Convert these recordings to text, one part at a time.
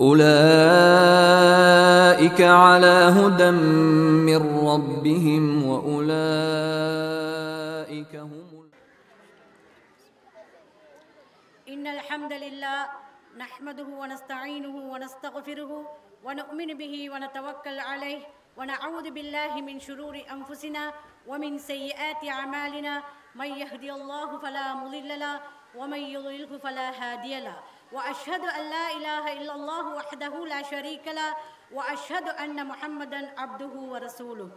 أولئك على هدى من ربهم وأولئك هم إن الحمد لله نحمده ونستعينه ونستغفره ونؤمن به ونتوكل عليه ونعوذ بالله من شرور أنفسنا ومن سيئات أعمالنا من يهدي الله فلا مضل له ومن يضلله فلا هادي له واشهد ان لا اله الا الله وحده لا شريك له واشهد ان محمدا عبده ورسوله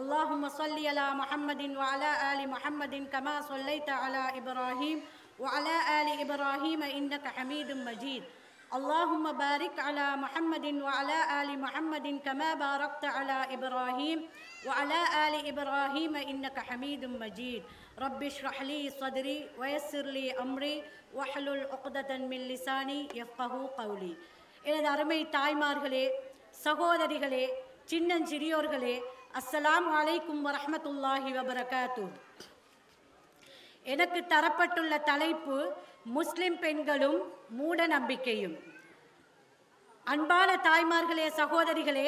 اللهم صل على محمد وعلى ال محمد كما صليت على ابراهيم وعلى ال ابراهيم انك حميد مجيد اللهم بارك على محمد وعلى آل محمد كما باركت على إبراهيم وعلى آل إبراهيم إنك حميد مجيد رب اشرح لي صدري ويسر لي أمري واحلل عقدة من لساني يفقه قولي எனது அருமை தாய்மார்களே சகோதரிகளே السلام عليكم ورحمه الله وبركاته எனக்கு தரப்பட்டுள்ள தலைப்பு முஸ்லிம் பெண்களும் மூட நம்பிக்கையும் அன்பான தாய்மார்களே சகோதரிகளே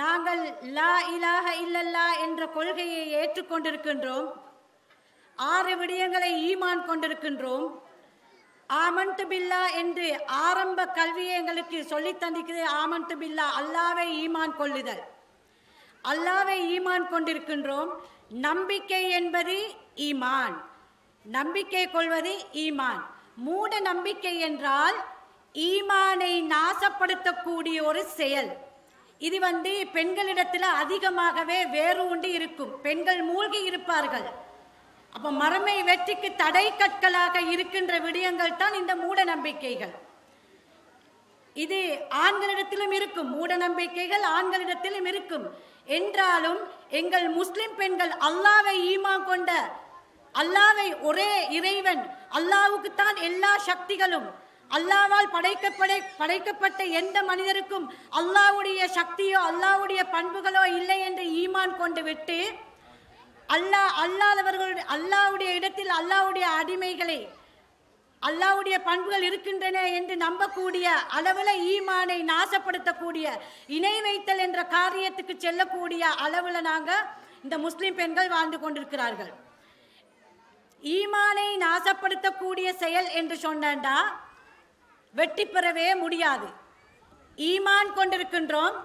நாங்கள் லா இலாக இல்லல்லா என்ற கொள்கையை ஏற்றுக்கொண்டிருக்கின்றோம் ஆறு விடயங்களை ஈமான் கொண்டிருக்கின்றோம் ஆமன்து பில்லா என்று ஆரம்ப கல்வியை எங்களுக்கு சொல்லித் தந்திக்கிறது ஆமன்து பில்லா அல்லாவை ஈமான் கொள்ளுதல் அல்லாவை ஈமான் கொண்டிருக்கின்றோம் நம்பிக்கை என்பது ஈமான் நம்பிக்கை கொள்வது ஈமான் மூட நம்பிக்கை என்றால் ஈமானை நாசப்படுத்தக்கூடிய ஒரு செயல் இது வந்து பெண்களிடத்தில் அதிகமாகவே வேறு உண்டு இருக்கும் பெண்கள் மூழ்கி இருப்பார்கள் அப்போ மரமை வெற்றிக்கு தடை கற்களாக இருக்கின்ற விடயங்கள் தான் இந்த மூட நம்பிக்கைகள் இது ஆண்களிடத்திலும் இருக்கும் மூட நம்பிக்கைகள் ஆண்களிடத்திலும் இருக்கும் என்றாலும் எங்கள் முஸ்லிம் பெண்கள் அல்லாவை ஈமா கொண்ட அல்லாவை ஒரே இறைவன் அல்லாவுக்குத்தான் எல்லா சக்திகளும் அல்லாவால் படைக்கப்பட படைக்கப்பட்ட எந்த மனிதருக்கும் அல்லாவுடைய சக்தியோ அல்லாவுடைய பண்புகளோ இல்லை என்று ஈமான் கொண்டு விட்டு அல்லாஹ் அல்லாதவர்களுடைய அல்லாவுடைய இடத்தில் அல்லாவுடைய அடிமைகளை அல்லாவுடைய பண்புகள் இருக்கின்றன என்று நம்பக்கூடிய அளவில் ஈமானை நாசப்படுத்தக்கூடிய இணை வைத்தல் என்ற காரியத்துக்கு செல்லக்கூடிய அளவில் நாங்கள் இந்த முஸ்லீம் பெண்கள் வாழ்ந்து கொண்டிருக்கிறார்கள் ஈமானை நாசப்படுத்தக்கூடிய செயல் என்று சொன்னா வெற்றி பெறவே முடியாது ஈமான் கொண்டிருக்கின்றோம்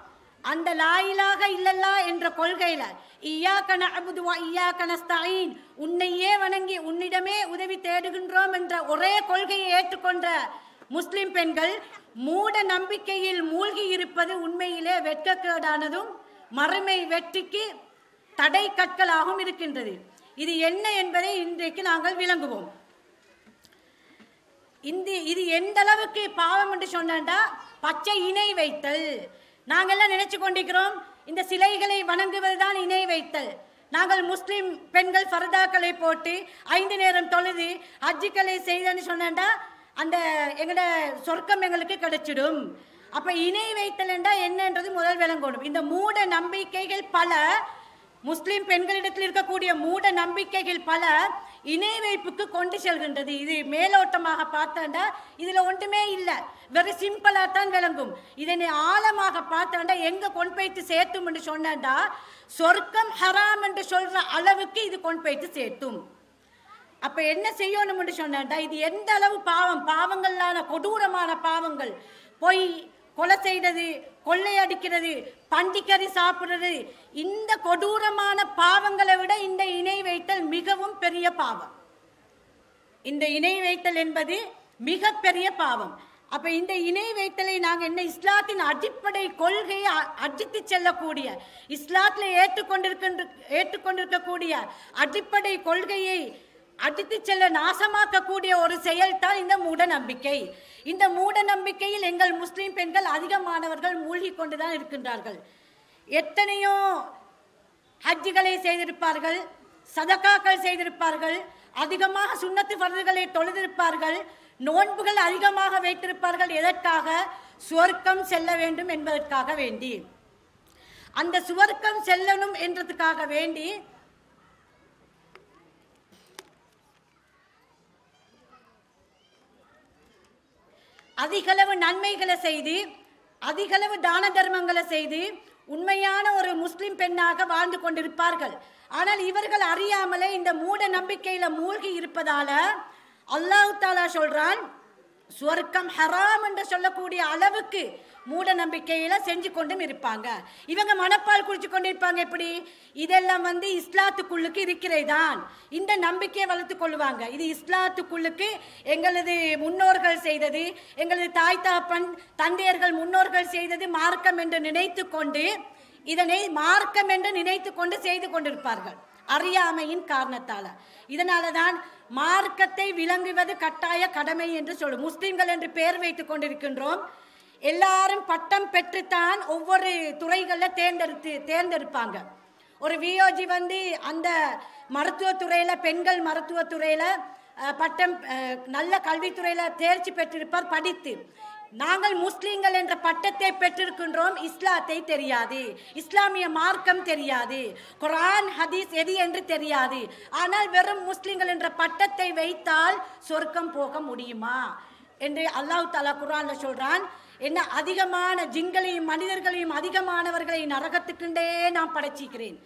அந்த லாயிலாக இல்லல்லா என்ற கொள்கையில ஐயா கண அபுதுவா ஐயா கணஸ்தாயின் உன்னையே வணங்கி உன்னிடமே உதவி தேடுகின்றோம் என்ற ஒரே கொள்கையை ஏற்றுக்கொண்ட முஸ்லிம் பெண்கள் மூட நம்பிக்கையில் மூழ்கி இருப்பது உண்மையிலே வெட்கக்கேடானதும் மறுமை வெற்றிக்கு தடை கற்களாகவும் இருக்கின்றது இது என்ன என்பதை இன்றைக்கு நாங்கள் விளங்குவோம் இந்தி இது எந்த அளவுக்கு பாவம் என்று சொன்னா பச்சை இணை வைத்தல் நாங்கள்லாம் நினைச்சு கொண்டிருக்கிறோம் இந்த சிலைகளை வணங்குவது தான் இணை வைத்தல் நாங்கள் முஸ்லீம் பெண்கள் ஃபர்தாக்களை போட்டு ஐந்து நேரம் தொழுது அஜிக்களை செய்தன்னு சொன்னா அந்த எங்களோட சொர்க்கம் எங்களுக்கு கிடைச்சிடும் அப்போ இணை வைத்தல் என்றால் என்னன்றது முதல் விளங்கணும் இந்த மூட நம்பிக்கைகள் பல முஸ்லிம் பெண்களிடத்தில் இருக்கக்கூடிய மூட நம்பிக்கைகள் பல இணை வைப்புக்கு கொண்டு செல்கின்றது இது மேலோட்டமாக பார்த்தாண்டா இதில் ஒன்றுமே இல்லை வெறும் சிம்பிளாக தான் விளங்கும் இதனை ஆழமாக பார்த்தாண்டா எங்கே கொண்டு போயிட்டு சேர்த்தும் என்று சொன்னாண்டா சொர்க்கம் ஹராம் என்று சொல்கிற அளவுக்கு இது கொண்டு போயிட்டு சேர்த்தும் அப்போ என்ன செய்யணும் என்று சொன்னாண்டா இது எந்த அளவு பாவம் பாவங்களான கொடூரமான பாவங்கள் பொய் கொலை செய்கிறது கொள்ளையடிக்கிறது பண்டிக்கறி சாப்பிட்றது இந்த கொடூரமான பாவங்களை விட இந்த இணை வைத்தல் மிகவும் பெரிய பாவம் இந்த இணை வைத்தல் என்பது மிக பெரிய பாவம் அப்ப இந்த இணை வைத்தலை நாங்கள் என்ன இஸ்லாத்தின் அடிப்படை கொள்கையை அடித்து செல்லக்கூடிய இஸ்லாத்தில் ஏற்றுக்கொண்டிருக்கின்ற ஏற்றுக்கொண்டிருக்கக்கூடிய அடிப்படை கொள்கையை அடுத்து செல்ல நாசமாக்கக்கூடிய ஒரு செயல்தான் இந்த மூட நம்பிக்கை இந்த மூட நம்பிக்கையில் எங்கள் முஸ்லீம் பெண்கள் அதிகமானவர்கள் மூழ்கி கொண்டுதான் இருக்கின்றார்கள் எத்தனையோ ஹஜ்ஜிகளை செய்திருப்பார்கள் சதக்காக்கள் செய்திருப்பார்கள் அதிகமாக சுண்ணத்து வரதுகளை தொழுதிருப்பார்கள் நோன்புகள் அதிகமாக வைத்திருப்பார்கள் எதற்காக சுவர்க்கம் செல்ல வேண்டும் என்பதற்காக வேண்டி அந்த சுவர்க்கம் செல்லணும் என்றதுக்காக வேண்டி அதிகளவு நன்மைகளை செய்து அதிகளவு தான தர்மங்களை செய்து உண்மையான ஒரு முஸ்லிம் பெண்ணாக வாழ்ந்து கொண்டிருப்பார்கள் ஆனால் இவர்கள் அறியாமலே இந்த மூட நம்பிக்கையில மூழ்கி இருப்பதால அல்லாஹு தாலா சொல்றான் சொர்க்கம் ஹராம் என்று சொல்லக்கூடிய அளவுக்கு மூட நம்பிக்கையில செஞ்சு கொண்டும் இருப்பாங்க இவங்க மனப்பால் குடிச்சு கொண்டு இருப்பாங்க எப்படி இதெல்லாம் வந்து இஸ்லாத்துக்குள்ளுக்கு இருக்கிறதான் இந்த நம்பிக்கையை வளர்த்து கொள்வாங்க இது இஸ்லாத்துக்குள்ளுக்கு எங்களது முன்னோர்கள் செய்தது எங்களது தாய் தாப்பன் தந்தையர்கள் முன்னோர்கள் செய்தது மார்க்கம் என்று நினைத்து கொண்டு இதனை மார்க்கம் என்று நினைத்து கொண்டு செய்து கொண்டிருப்பார்கள் அறியாமையின் காரணத்தால இதனால தான் மார்க்கத்தை விளங்குவது கட்டாய கடமை என்று சொல்லும் முஸ்லிம்கள் என்று பெயர் வைத்துக் கொண்டிருக்கின்றோம் எல்லாரும் பட்டம் பெற்றுத்தான் ஒவ்வொரு துறைகளில் தேர்ந்தெடுத்து தேர்ந்தெடுப்பாங்க ஒரு விஓஜி வந்து அந்த மருத்துவத்துறையில் பெண்கள் மருத்துவத்துறையில் பட்டம் நல்ல கல்வித்துறையில் தேர்ச்சி பெற்றிருப்பார் படித்து நாங்கள் முஸ்லீம்கள் என்ற பட்டத்தை பெற்றிருக்கின்றோம் இஸ்லாத்தை தெரியாது இஸ்லாமிய மார்க்கம் தெரியாது குரான் ஹதீஸ் எது என்று தெரியாது ஆனால் வெறும் முஸ்லீம்கள் என்ற பட்டத்தை வைத்தால் சொர்க்கம் போக முடியுமா என்று அல்லாஹ் தாலா குரான்ல சொல்றான் என்ன அதிகமான ஜிங்களையும் மனிதர்களையும் அதிகமானவர்களை நரகத்துக்குண்டே நான் படைச்சிக்கிறேன்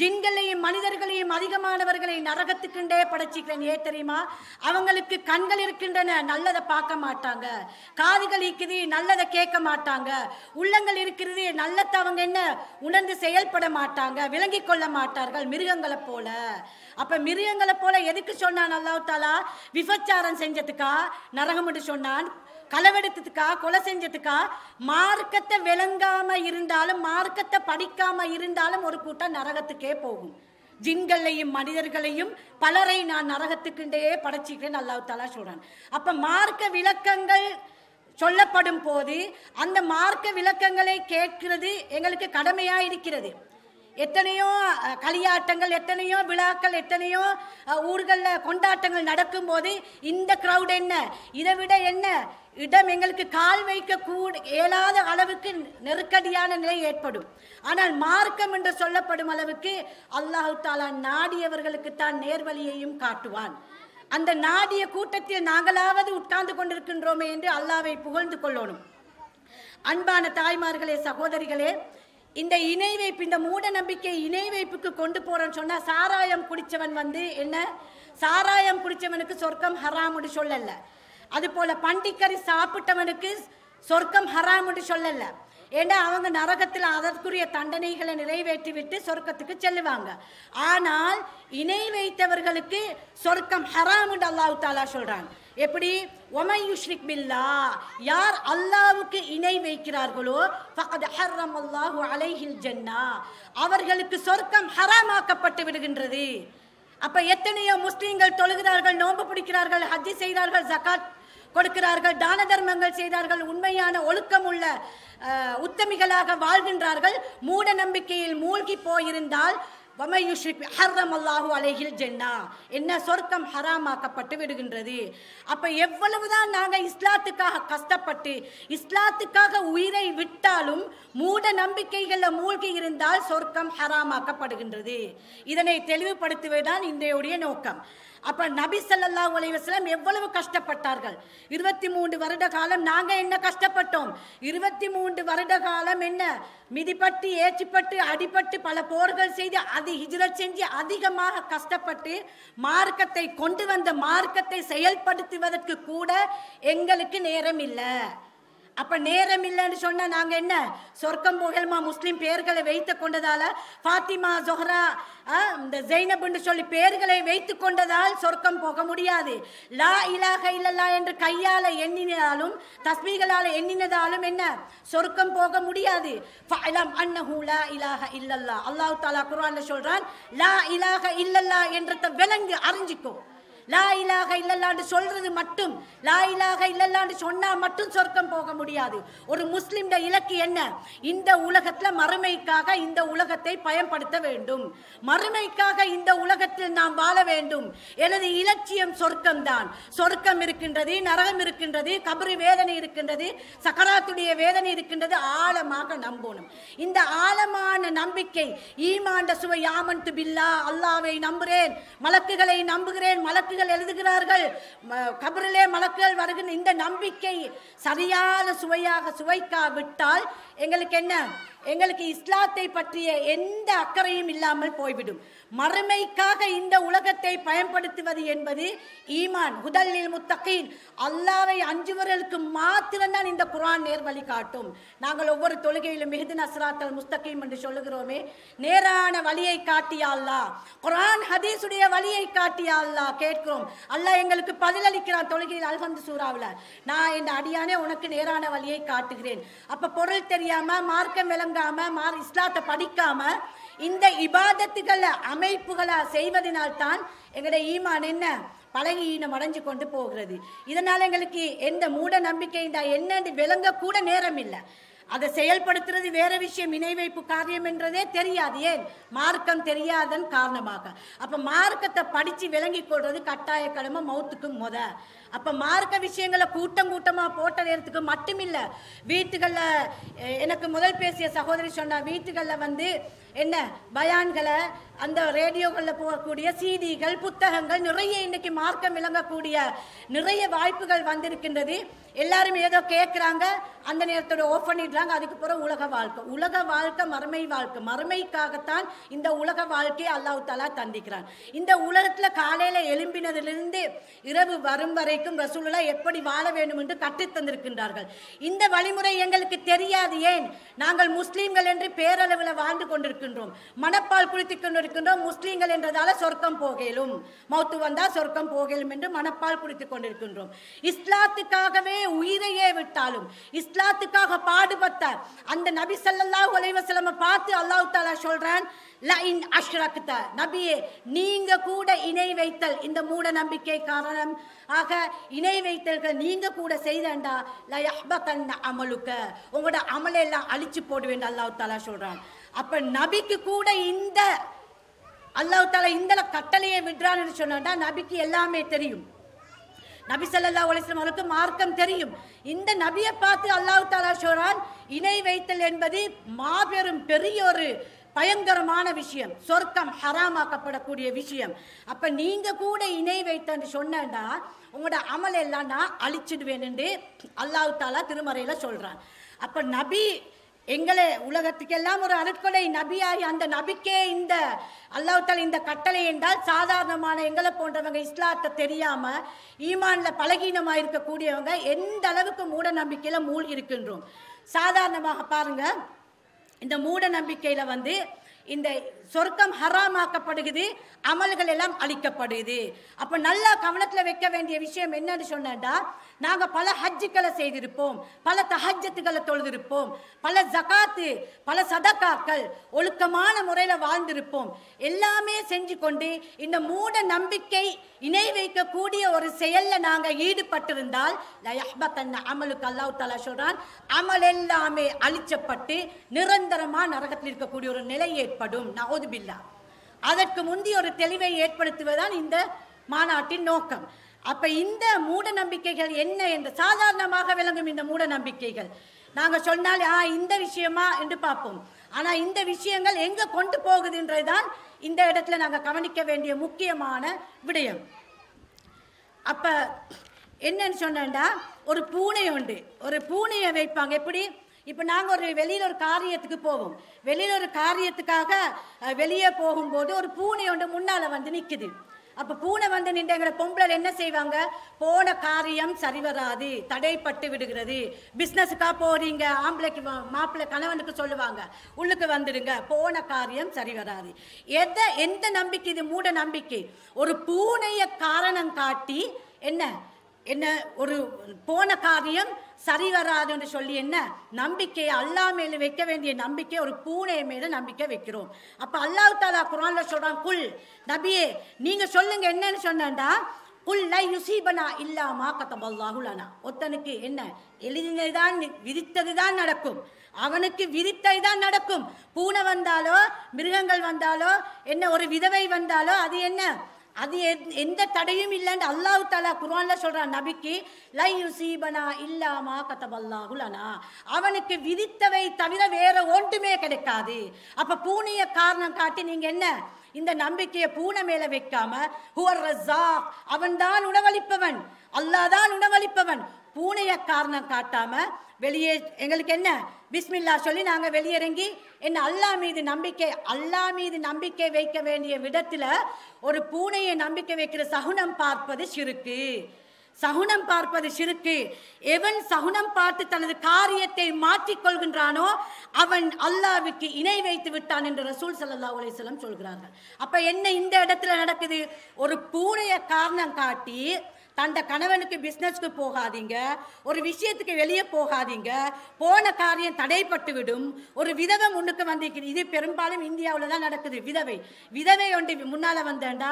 ஜின்களையும் மனிதர்களையும் அதிகமானவர்களை நரகத்துக்குண்டே படைச்சிக்கிறேன் ஏன் தெரியுமா அவங்களுக்கு கண்கள் இருக்கின்றன நல்லதை பார்க்க மாட்டாங்க காதுகள் இருக்குது நல்லதை கேட்க மாட்டாங்க உள்ளங்கள் இருக்கிறது நல்லத்தை அவங்க என்ன உணர்ந்து செயல்பட மாட்டாங்க விளங்கி கொள்ள மாட்டார்கள் மிருகங்களை போல அப்ப மிருகங்களை போல எதுக்கு சொன்னான் அல்லாஹ் தாலா விபச்சாரம் செஞ்சதுக்கா நரகம் என்று சொன்னான் களவெடுத்ததுக்கா கொலை செஞ்சதுக்கா மார்க்கத்தை விளங்காம இருந்தாலும் மார்க்கத்தை படிக்காம இருந்தாலும் ஒரு கூட்டம் நரகத்துக்கே போகும் ஜின்களையும் மனிதர்களையும் பலரை நான் நரகத்துக்குண்டே படைச்சிக்கிறேன் நல்லா தலா சொல்றான் அப்ப மார்க்க விளக்கங்கள் சொல்லப்படும் போது அந்த மார்க்க விளக்கங்களை கேட்கிறது எங்களுக்கு கடமையா இருக்கிறது எத்தனையோ களியாட்டங்கள் எத்தனையோ விழாக்கள் எத்தனையோ ஊர்களில் கொண்டாட்டங்கள் நடக்கும்போது இந்த க்ரௌட் என்ன இதை விட என்ன இடம் எங்களுக்கு கால் வைக்க கூட இயலாத அளவுக்கு நெருக்கடியான நிலை ஏற்படும் ஆனால் மார்க்கம் என்று சொல்லப்படும் அளவுக்கு அல்லாஹு தாலா நாடியவர்களுக்கு தான் நேர்வழியையும் காட்டுவான் அந்த நாடிய கூட்டத்தில் நாங்களாவது உட்கார்ந்து கொண்டிருக்கின்றோமே என்று அல்லாவை புகழ்ந்து கொள்ளணும் அன்பான தாய்மார்களே சகோதரிகளே இந்த இணை வைப்பு இந்த மூட நம்பிக்கை இணை வைப்புக்கு கொண்டு போறேன்னு சொன்னா சாராயம் குடிச்சவன் வந்து என்ன சாராயம் குடிச்சவனுக்கு சொர்க்கம் ஹராமுடி சொல்லல போல பண்டிக்கறி சாப்பிட்டவனுக்கு சொர்க்கம் ஹராம் என்று சொல்லல ஏன்னா அவங்க நரகத்தில் அதற்குரிய தண்டனைகளை நிறைவேற்றிவிட்டு சொர்க்கத்துக்கு செல்லுவாங்க ஆனால் இணை வைத்தவர்களுக்கு சொர்க்கம் ஹராம் என்று அல்லாஹு தாலா சொல்றாங்க எப்படி ஒமையுஷ்ரிக் பில்லா யார் அல்லாவுக்கு இணை வைக்கிறார்களோ அல்லாஹு அலைஹில் ஜென்னா அவர்களுக்கு சொர்க்கம் ஹராமாக்கப்பட்டு விடுகின்றது அப்ப எத்தனையோ முஸ்லீம்கள் தொழுகிறார்கள் நோன்பு பிடிக்கிறார்கள் ஹஜ்ஜி செய்கிறார்கள் ஜகாத் கொடுக்கிறார்கள் தான தர்மங்கள் செய்தார்கள் உண்மையான ஒழுக்கமுள்ள உத்தமிகளாக வாழ்கின்றார்கள் மூட நம்பிக்கையில் மூழ்கி போயிருந்தால் ஹர்ரம் அல்லாஹூ அலைகில் ஜென்னா என்ன சொர்க்கம் ஹராமாக்கப்பட்டு விடுகின்றது அப்போ எவ்வளவுதான் நாங்கள் இஸ்லாத்துக்காக கஷ்டப்பட்டு இஸ்லாத்துக்காக உயிரை விட்டாலும் மூட நம்பிக்கைகளில் மூழ்கி இருந்தால் சொர்க்கம் ஹராமாக்கப்படுகின்றது இதனை தெளிவுபடுத்துவதுதான் இன்றையுடைய நோக்கம் அப்போ நபி சல்லல்லா உலகம் எவ்வளவு கஷ்டப்பட்டார்கள் இருபத்தி மூன்று வருட காலம் நாங்கள் என்ன கஷ்டப்பட்டோம் இருபத்தி மூன்று வருட காலம் என்ன மிதிப்பட்டு ஏற்றிப்பட்டு அடிப்பட்டு பல போர்கள் செய்து அது ஹிஜ்ரத் செஞ்சு அதிகமாக கஷ்டப்பட்டு மார்க்கத்தை கொண்டு வந்த மார்க்கத்தை செயல்படுத்துவதற்கு கூட எங்களுக்கு நேரம் இல்லை அப்ப நேரம் இல்லைன்னு சொன்ன நாங்க என்ன சொர்க்கம் புகழ்மா முஸ்லீம் பேர்களை வைத்து கொண்டதால ஃபாத்திமா ஜொஹரா இந்த ஜெய்னப்னு சொல்லி பேர்களை வைத்து கொண்டதால் சொர்க்கம் போக முடியாது லா இலாக இல்லல்லா என்று கையால எண்ணினாலும் தஸ்மீகளால எண்ணினதாலும் என்ன சொர்க்கம் போக முடியாது அன்னஹு லா இல்லல்லா தாலா குர்ஆன்ல சொல்றான் லா இலாக இல்லல்லா என்ற விலங்கு அறிஞ்சிக்கும் லா இலாக இல்லல்லான்னு சொல்றது மட்டும் லா இலாக இல்லல்லான்னு சொன்னா மட்டும் சொர்க்கம் போக முடியாது ஒரு முஸ்லிம்ட இலக்கு என்ன இந்த உலகத்துல மறுமைக்காக இந்த உலகத்தை பயன்படுத்த வேண்டும் மறுமைக்காக இந்த உலகத்தில் நாம் வாழ வேண்டும் எனது இலட்சியம் சொர்க்கம் தான் சொர்க்கம் இருக்கின்றது நரகம் இருக்கின்றது கபரி வேதனை இருக்கின்றது சக்கராத்துடைய வேதனை இருக்கின்றது ஆழமாக நம்பணும் இந்த ஆழமான நம்பிக்கை ஈமாண்ட சுவை யாமன் பில்லா அல்லாவை நம்புகிறேன் மலக்குகளை நம்புகிறேன் மலக்கு அறிஞர்கள் எழுதுகிறார்கள் கபரிலே மலக்குகள் வருகின்ற இந்த நம்பிக்கை சரியான சுவையாக சுவைக்காவிட்டால் எங்களுக்கு என்ன எங்களுக்கு இஸ்லாத்தை பற்றிய எந்த அக்கறையும் இல்லாமல் போய்விடும் மறுமைக்காக இந்த உலகத்தை பயன்படுத்துவது என்பது ஈமான் ஹுதல்லில் முத்தகின் அல்லாவை அஞ்சுவர்களுக்கு மாத்திரம்தான் இந்த குரான் நேர் வழி காட்டும் நாங்கள் ஒவ்வொரு தொழுகையிலும் மிகுதி நஸ்ராத்தல் முஸ்தகீம் என்று சொல்லுகிறோமே நேரான வழியை காட்டியால்லா குரான் ஹதீசுடைய வழியை காட்டியால்லா கேட்கிறோம் அல்லாஹ் எங்களுக்கு பதிலளிக்கிறான் தொழுகையில் அல்ஹந்து சூறாவில் நான் இந்த அடியானே உனக்கு நேரான வழியை காட்டுகிறேன் அப்போ பொருள் தெரியாமல் மார்க்கம் விளங்க இல்லாம மாறு இஸ்லாத்தை படிக்காமல் இந்த இபாதத்துகளை அமைப்புகளாக செய்வதனால்தான் எங்களுடைய ஈமான் என்ன பழகி ஈனம் அடைஞ்சு கொண்டு போகிறது இதனால் எங்களுக்கு எந்த மூட நம்பிக்கை இந்த என்னன்னு விளங்க கூட நேரம் இல்லை அதை செயல்படுத்துறது வேற விஷயம் இணை வைப்பு காரியம் என்றதே தெரியாது ஏன் மார்க்கம் தெரியாதன் காரணமாக அப்போ மார்க்கத்தை படித்து விளங்கி கொள்வது கட்டாய கடமை மௌத்துக்கு முத அப்போ மார்க்க விஷயங்களை கூட்டம் கூட்டமாக போட்ட நேரத்துக்கு மட்டுமில்லை வீட்டுகளில் எனக்கு முதல் பேசிய சகோதரி சொன்ன வீட்டுகளில் வந்து என்ன பயான்களை அந்த ரேடியோகளில் போகக்கூடிய சீதிகள் புத்தகங்கள் நிறைய இன்னைக்கு மார்க்கம் விளங்கக்கூடிய நிறைய வாய்ப்புகள் வந்திருக்கின்றது எல்லாரும் ஏதோ கேட்குறாங்க அந்த நேரத்தோட ஓப் பண்ணிடுறாங்க அதுக்கு பிறகு உலக வாழ்க்கை உலக வாழ்க்கை மறுமை வாழ்க்கை மறுமைக்காகத்தான் இந்த உலக வாழ்க்கையை அல்லாஹ் தாலா தந்திக்கிறான் இந்த உலகத்தில் காலையில் எழும்பினதிலிருந்து இரவு வரும் வரைக்கும் ரசூலா எப்படி வாழ வேண்டும் என்று கற்றுத்தந்திருக்கின்றார்கள் இந்த வழிமுறை எங்களுக்கு தெரியாது ஏன் நாங்கள் முஸ்லீம்கள் என்று பேரளவில் வாழ்ந்து கொண்டிருக்கின்றோம் மனப்பால் குளித்து கொண்டிருக்கிறோம் கொண்டிருக்கின்றோம் முஸ்லீம்கள் என்றதால சொர்க்கம் போகலும் மௌத்து வந்தால் சொர்க்கம் போகலும் என்று மனப்பால் குடித்துக் கொண்டிருக்கின்றோம் இஸ்லாத்துக்காகவே உயிரையே விட்டாலும் இஸ்லாத்துக்காக பாடுபட்ட அந்த நபி சல்லா உலைவசலமை பார்த்து அல்லாஹு தாலா சொல்றான் லைன் நபியே நீங்க கூட இணை வைத்தல் இந்த மூட நம்பிக்கை காரணம் ஆக இணை வைத்தல்கள் நீங்க கூட செய்தண்டா லயன் அமலுக்க உங்களோட அமலை எல்லாம் அழிச்சு போடுவேன் அல்லாஹ் தாலா சொல்றான் அப்ப நபிக்கு கூட இந்த அல்லாஹ் தாலா இந்த கட்டளையை விடுறான்னு சொன்னா நபிக்கு எல்லாமே தெரியும் நபி சல்லா அலிஸ்லாம் அவருக்கு மார்க்கம் தெரியும் இந்த நபியை பார்த்து அல்லாஹ் தாலா சொல்றான் இணை வைத்தல் என்பது மாபெரும் பெரிய ஒரு பயங்கரமான விஷயம் சொர்க்கம் ஹராமாக்கப்படக்கூடிய விஷயம் அப்போ நீங்கள் கூட இணை வைத்தன்னு சொன்னா உங்களோட அமல் எல்லாம் நான் அழிச்சிடுவேன்னு அல்லாஹ் தாலா திருமறையில் சொல்கிறான் அப்போ நபி எங்களை உலகத்துக்கெல்லாம் ஒரு அருட்கொலை நபியாகி அந்த நபிக்கே இந்த அல்லாஹால இந்த கட்டளை என்றால் சாதாரணமான எங்களை போன்றவங்க இஸ்லாத்தை தெரியாமல் ஈமானில் பலகீனமாக இருக்கக்கூடியவங்க எந்த அளவுக்கு மூட நம்பிக்கையில் மூழ்கி இருக்கின்றோம் சாதாரணமாக பாருங்கள் இந்த மூட நம்பிக்கையில் வந்து இந்த சொர்க்கம் ஹராமாக்கப்படுகிறது அமல்கள் எல்லாம் அழிக்கப்படுது அப்போ நல்லா கவனத்தில் வைக்க வேண்டிய விஷயம் என்னன்னு சொன்னா நாங்கள் பல ஹஜ்ஜுக்களை செய்திருப்போம் பல தஹஜத்துக்களை தொழுதிருப்போம் பல ஜகாத்து பல சதக்காக்கள் ஒழுக்கமான முறையில் வாழ்ந்திருப்போம் எல்லாமே செஞ்சு கொண்டு இந்த மூட நம்பிக்கை இணை வைக்கக்கூடிய ஒரு செயலில் நாங்கள் ஈடுபட்டிருந்தால் அமலுக்கு அல்லாஹ் தலா சொல்கிறான் அமல் எல்லாமே அழிச்சப்பட்டு நிரந்தரமாக நரகத்தில் இருக்கக்கூடிய ஒரு நிலை ஏற்படும் நான் நவுது பில்லா அதற்கு முந்தி ஒரு தெளிவை ஏற்படுத்துவதுதான் இந்த மாநாட்டின் நோக்கம் அப்ப இந்த மூட நம்பிக்கைகள் என்ன என்று சாதாரணமாக விளங்கும் இந்த மூட நம்பிக்கைகள் நாங்கள் சொன்னாலே ஆ இந்த விஷயமா என்று பார்ப்போம் ஆனால் இந்த விஷயங்கள் எங்கே கொண்டு போகுதுன்றதுதான் இந்த இடத்துல நாங்கள் கவனிக்க வேண்டிய முக்கியமான விடயம் அப்போ என்னன்னு சொன்னேன்டா ஒரு பூனை உண்டு ஒரு பூனையை வைப்பாங்க எப்படி இப்போ நாங்கள் ஒரு வெளியில் ஒரு காரியத்துக்கு போவோம் வெளியில் ஒரு காரியத்துக்காக வெளியே போகும்போது ஒரு பூனை ஒன்று முன்னால் வந்து நிற்குது அப்போ பூனை வந்து எங்களை பொம்பளை என்ன செய்வாங்க போன காரியம் சரி வராது தடைப்பட்டு விடுகிறது பிஸ்னஸுக்காக போறீங்க ஆம்பளைக்கு மாப்பிள்ளை கணவனுக்கு சொல்லுவாங்க உள்ளுக்கு வந்துடுங்க போன காரியம் சரி வராது எதை எந்த நம்பிக்கை இது மூட நம்பிக்கை ஒரு பூனையை காரணம் காட்டி என்ன என்ன ஒரு போன காரியம் சரி வராது என்று சொல்லி என்ன நம்பிக்கையை அல்லா மேல வைக்க வேண்டிய நம்பிக்கை ஒரு பூனை மேல நம்பிக்கை வைக்கிறோம் அப்ப அல்லாஹ் தாலா குரான்ல சொல்றான் குல் நபியே நீங்க சொல்லுங்க என்னன்னு சொன்னா குல்லை யுசீபனா இல்லாமா கத்தபல்லாஹுலனா ஒத்தனுக்கு என்ன விதித்தது தான் நடக்கும் அவனுக்கு விதித்தது தான் நடக்கும் பூனை வந்தாலோ மிருகங்கள் வந்தாலோ என்ன ஒரு விதவை வந்தாலோ அது என்ன அது எந்த தடையும் இல்லைன்னு அல்லாஹு தாலா குரான்ல சொல்றான் நபிக்கு லை யுசீபனா இல்லாமா கதபல்லாகுலனா அவனுக்கு விதித்தவை தவிர வேற ஒன்றுமே கிடைக்காது அப்ப பூனைய காரணம் காட்டி நீங்க என்ன இந்த நம்பிக்கையை பூனை மேல வைக்காம ஹுவர் ரசா அவன் தான் உணவளிப்பவன் அல்லாஹ் தான் உணவளிப்பவன் பூனையை காரணம் காட்டாமல் வெளியே எங்களுக்கு என்ன பிஸ்மில்லா சொல்லி நாங்கள் வெளியிறங்கி என்ன அல்லா மீது நம்பிக்கை அல்லா மீது நம்பிக்கை வைக்க வேண்டிய விதத்துல ஒரு பூனையை நம்பிக்கை வைக்கிற சகுனம் பார்ப்பது சிறுக்கு சகுனம் பார்ப்பது சிறுக்கு எவன் சகுனம் பார்த்து தனது காரியத்தை மாற்றிக் கொள்கின்றானோ அவன் அல்லாவுக்கு இணை வைத்து விட்டான் என்று ரசூல் சல்லா அலிஸ்லம் சொல்கிறார்கள் அப்போ என்ன இந்த இடத்துல நடக்குது ஒரு பூனையை காரணம் காட்டி தந்த கணவனுக்கு பிஸ்னஸ்க்கு போகாதீங்க ஒரு விஷயத்துக்கு வெளியே போகாதீங்க போன காரியம் தடைப்பட்டு விடும் ஒரு விதவை முன்னுக்கு வந்திருக்கிறது இது பெரும்பாலும் இந்தியாவில் தான் நடக்குது விதவை விதவை ஒன்று முன்னால் வந்தேன்டா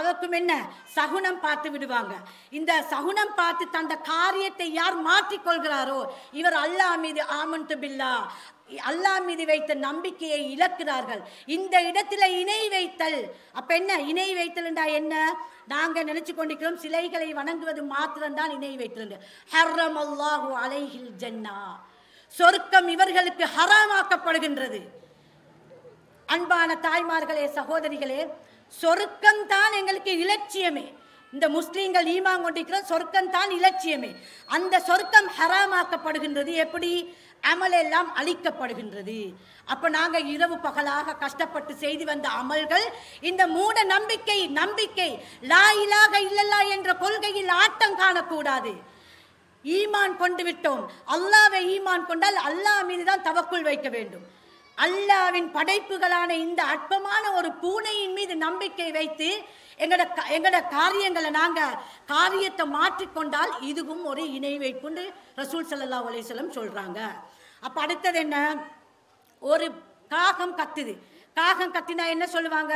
அவருக்கும் என்ன சகுனம் பார்த்து விடுவாங்க இந்த சகுனம் பார்த்து தந்த காரியத்தை யார் மாற்றிக்கொள்கிறாரோ இவர் அல்லா மீது ஆமன் பில்லா அல்லாஹ் மீது வைத்த நம்பிக்கையை இழக்கிறார்கள் இந்த இடத்துல இணை வைத்தல் அப்ப என்ன இணை வைத்தல் என்ன நாங்க நினைச்சு கொண்டிருக்கிறோம் சிலைகளை வணங்குவது மாத்திரம்தான் இணை வைத்தல் ஹர்ரம் அலைஹில் சொர்க்கம் இவர்களுக்கு ஹராமாக்கப்படுகின்றது அன்பான தாய்மார்களே சகோதரிகளே சொர்க்கம் தான் எங்களுக்கு இலட்சியமே இந்த முஸ்லீம்கள் ஈமாங்கொண்டிருக்கிற கொண்டிருக்கிறோம் சொர்க்கம் தான் இலட்சியமே அந்த சொர்க்கம் ஹராமாக்கப்படுகின்றது எப்படி அமலெல்லாம் அழிக்கப்படுகின்றது அப்போ நாங்கள் இரவு பகலாக கஷ்டப்பட்டு செய்து வந்த அமல்கள் இந்த மூட நம்பிக்கை நம்பிக்கை லா இலாக இல்லல்லா என்ற கொள்கையில் ஆட்டம் காணக்கூடாது ஈமான் கொண்டு விட்டோம் அல்லாவை ஈமான் கொண்டால் அல்லாஹ் மீது தான் தவக்குள் வைக்க வேண்டும் அல்லாவின் படைப்புகளான இந்த அற்பமான ஒரு பூனையின் மீது நம்பிக்கை வைத்து க எங்களோட காரியங்களை நாங்கள் காரியத்தை மாற்றிக்கொண்டால் இதுவும் ஒரு இணை வைப்புன்னு ரசூல் சல்லா அலிஸ்லம் சொல்கிறாங்க அப்போ அடுத்தது என்ன ஒரு காகம் கத்துது காகம் கத்தினா என்ன சொல்லுவாங்க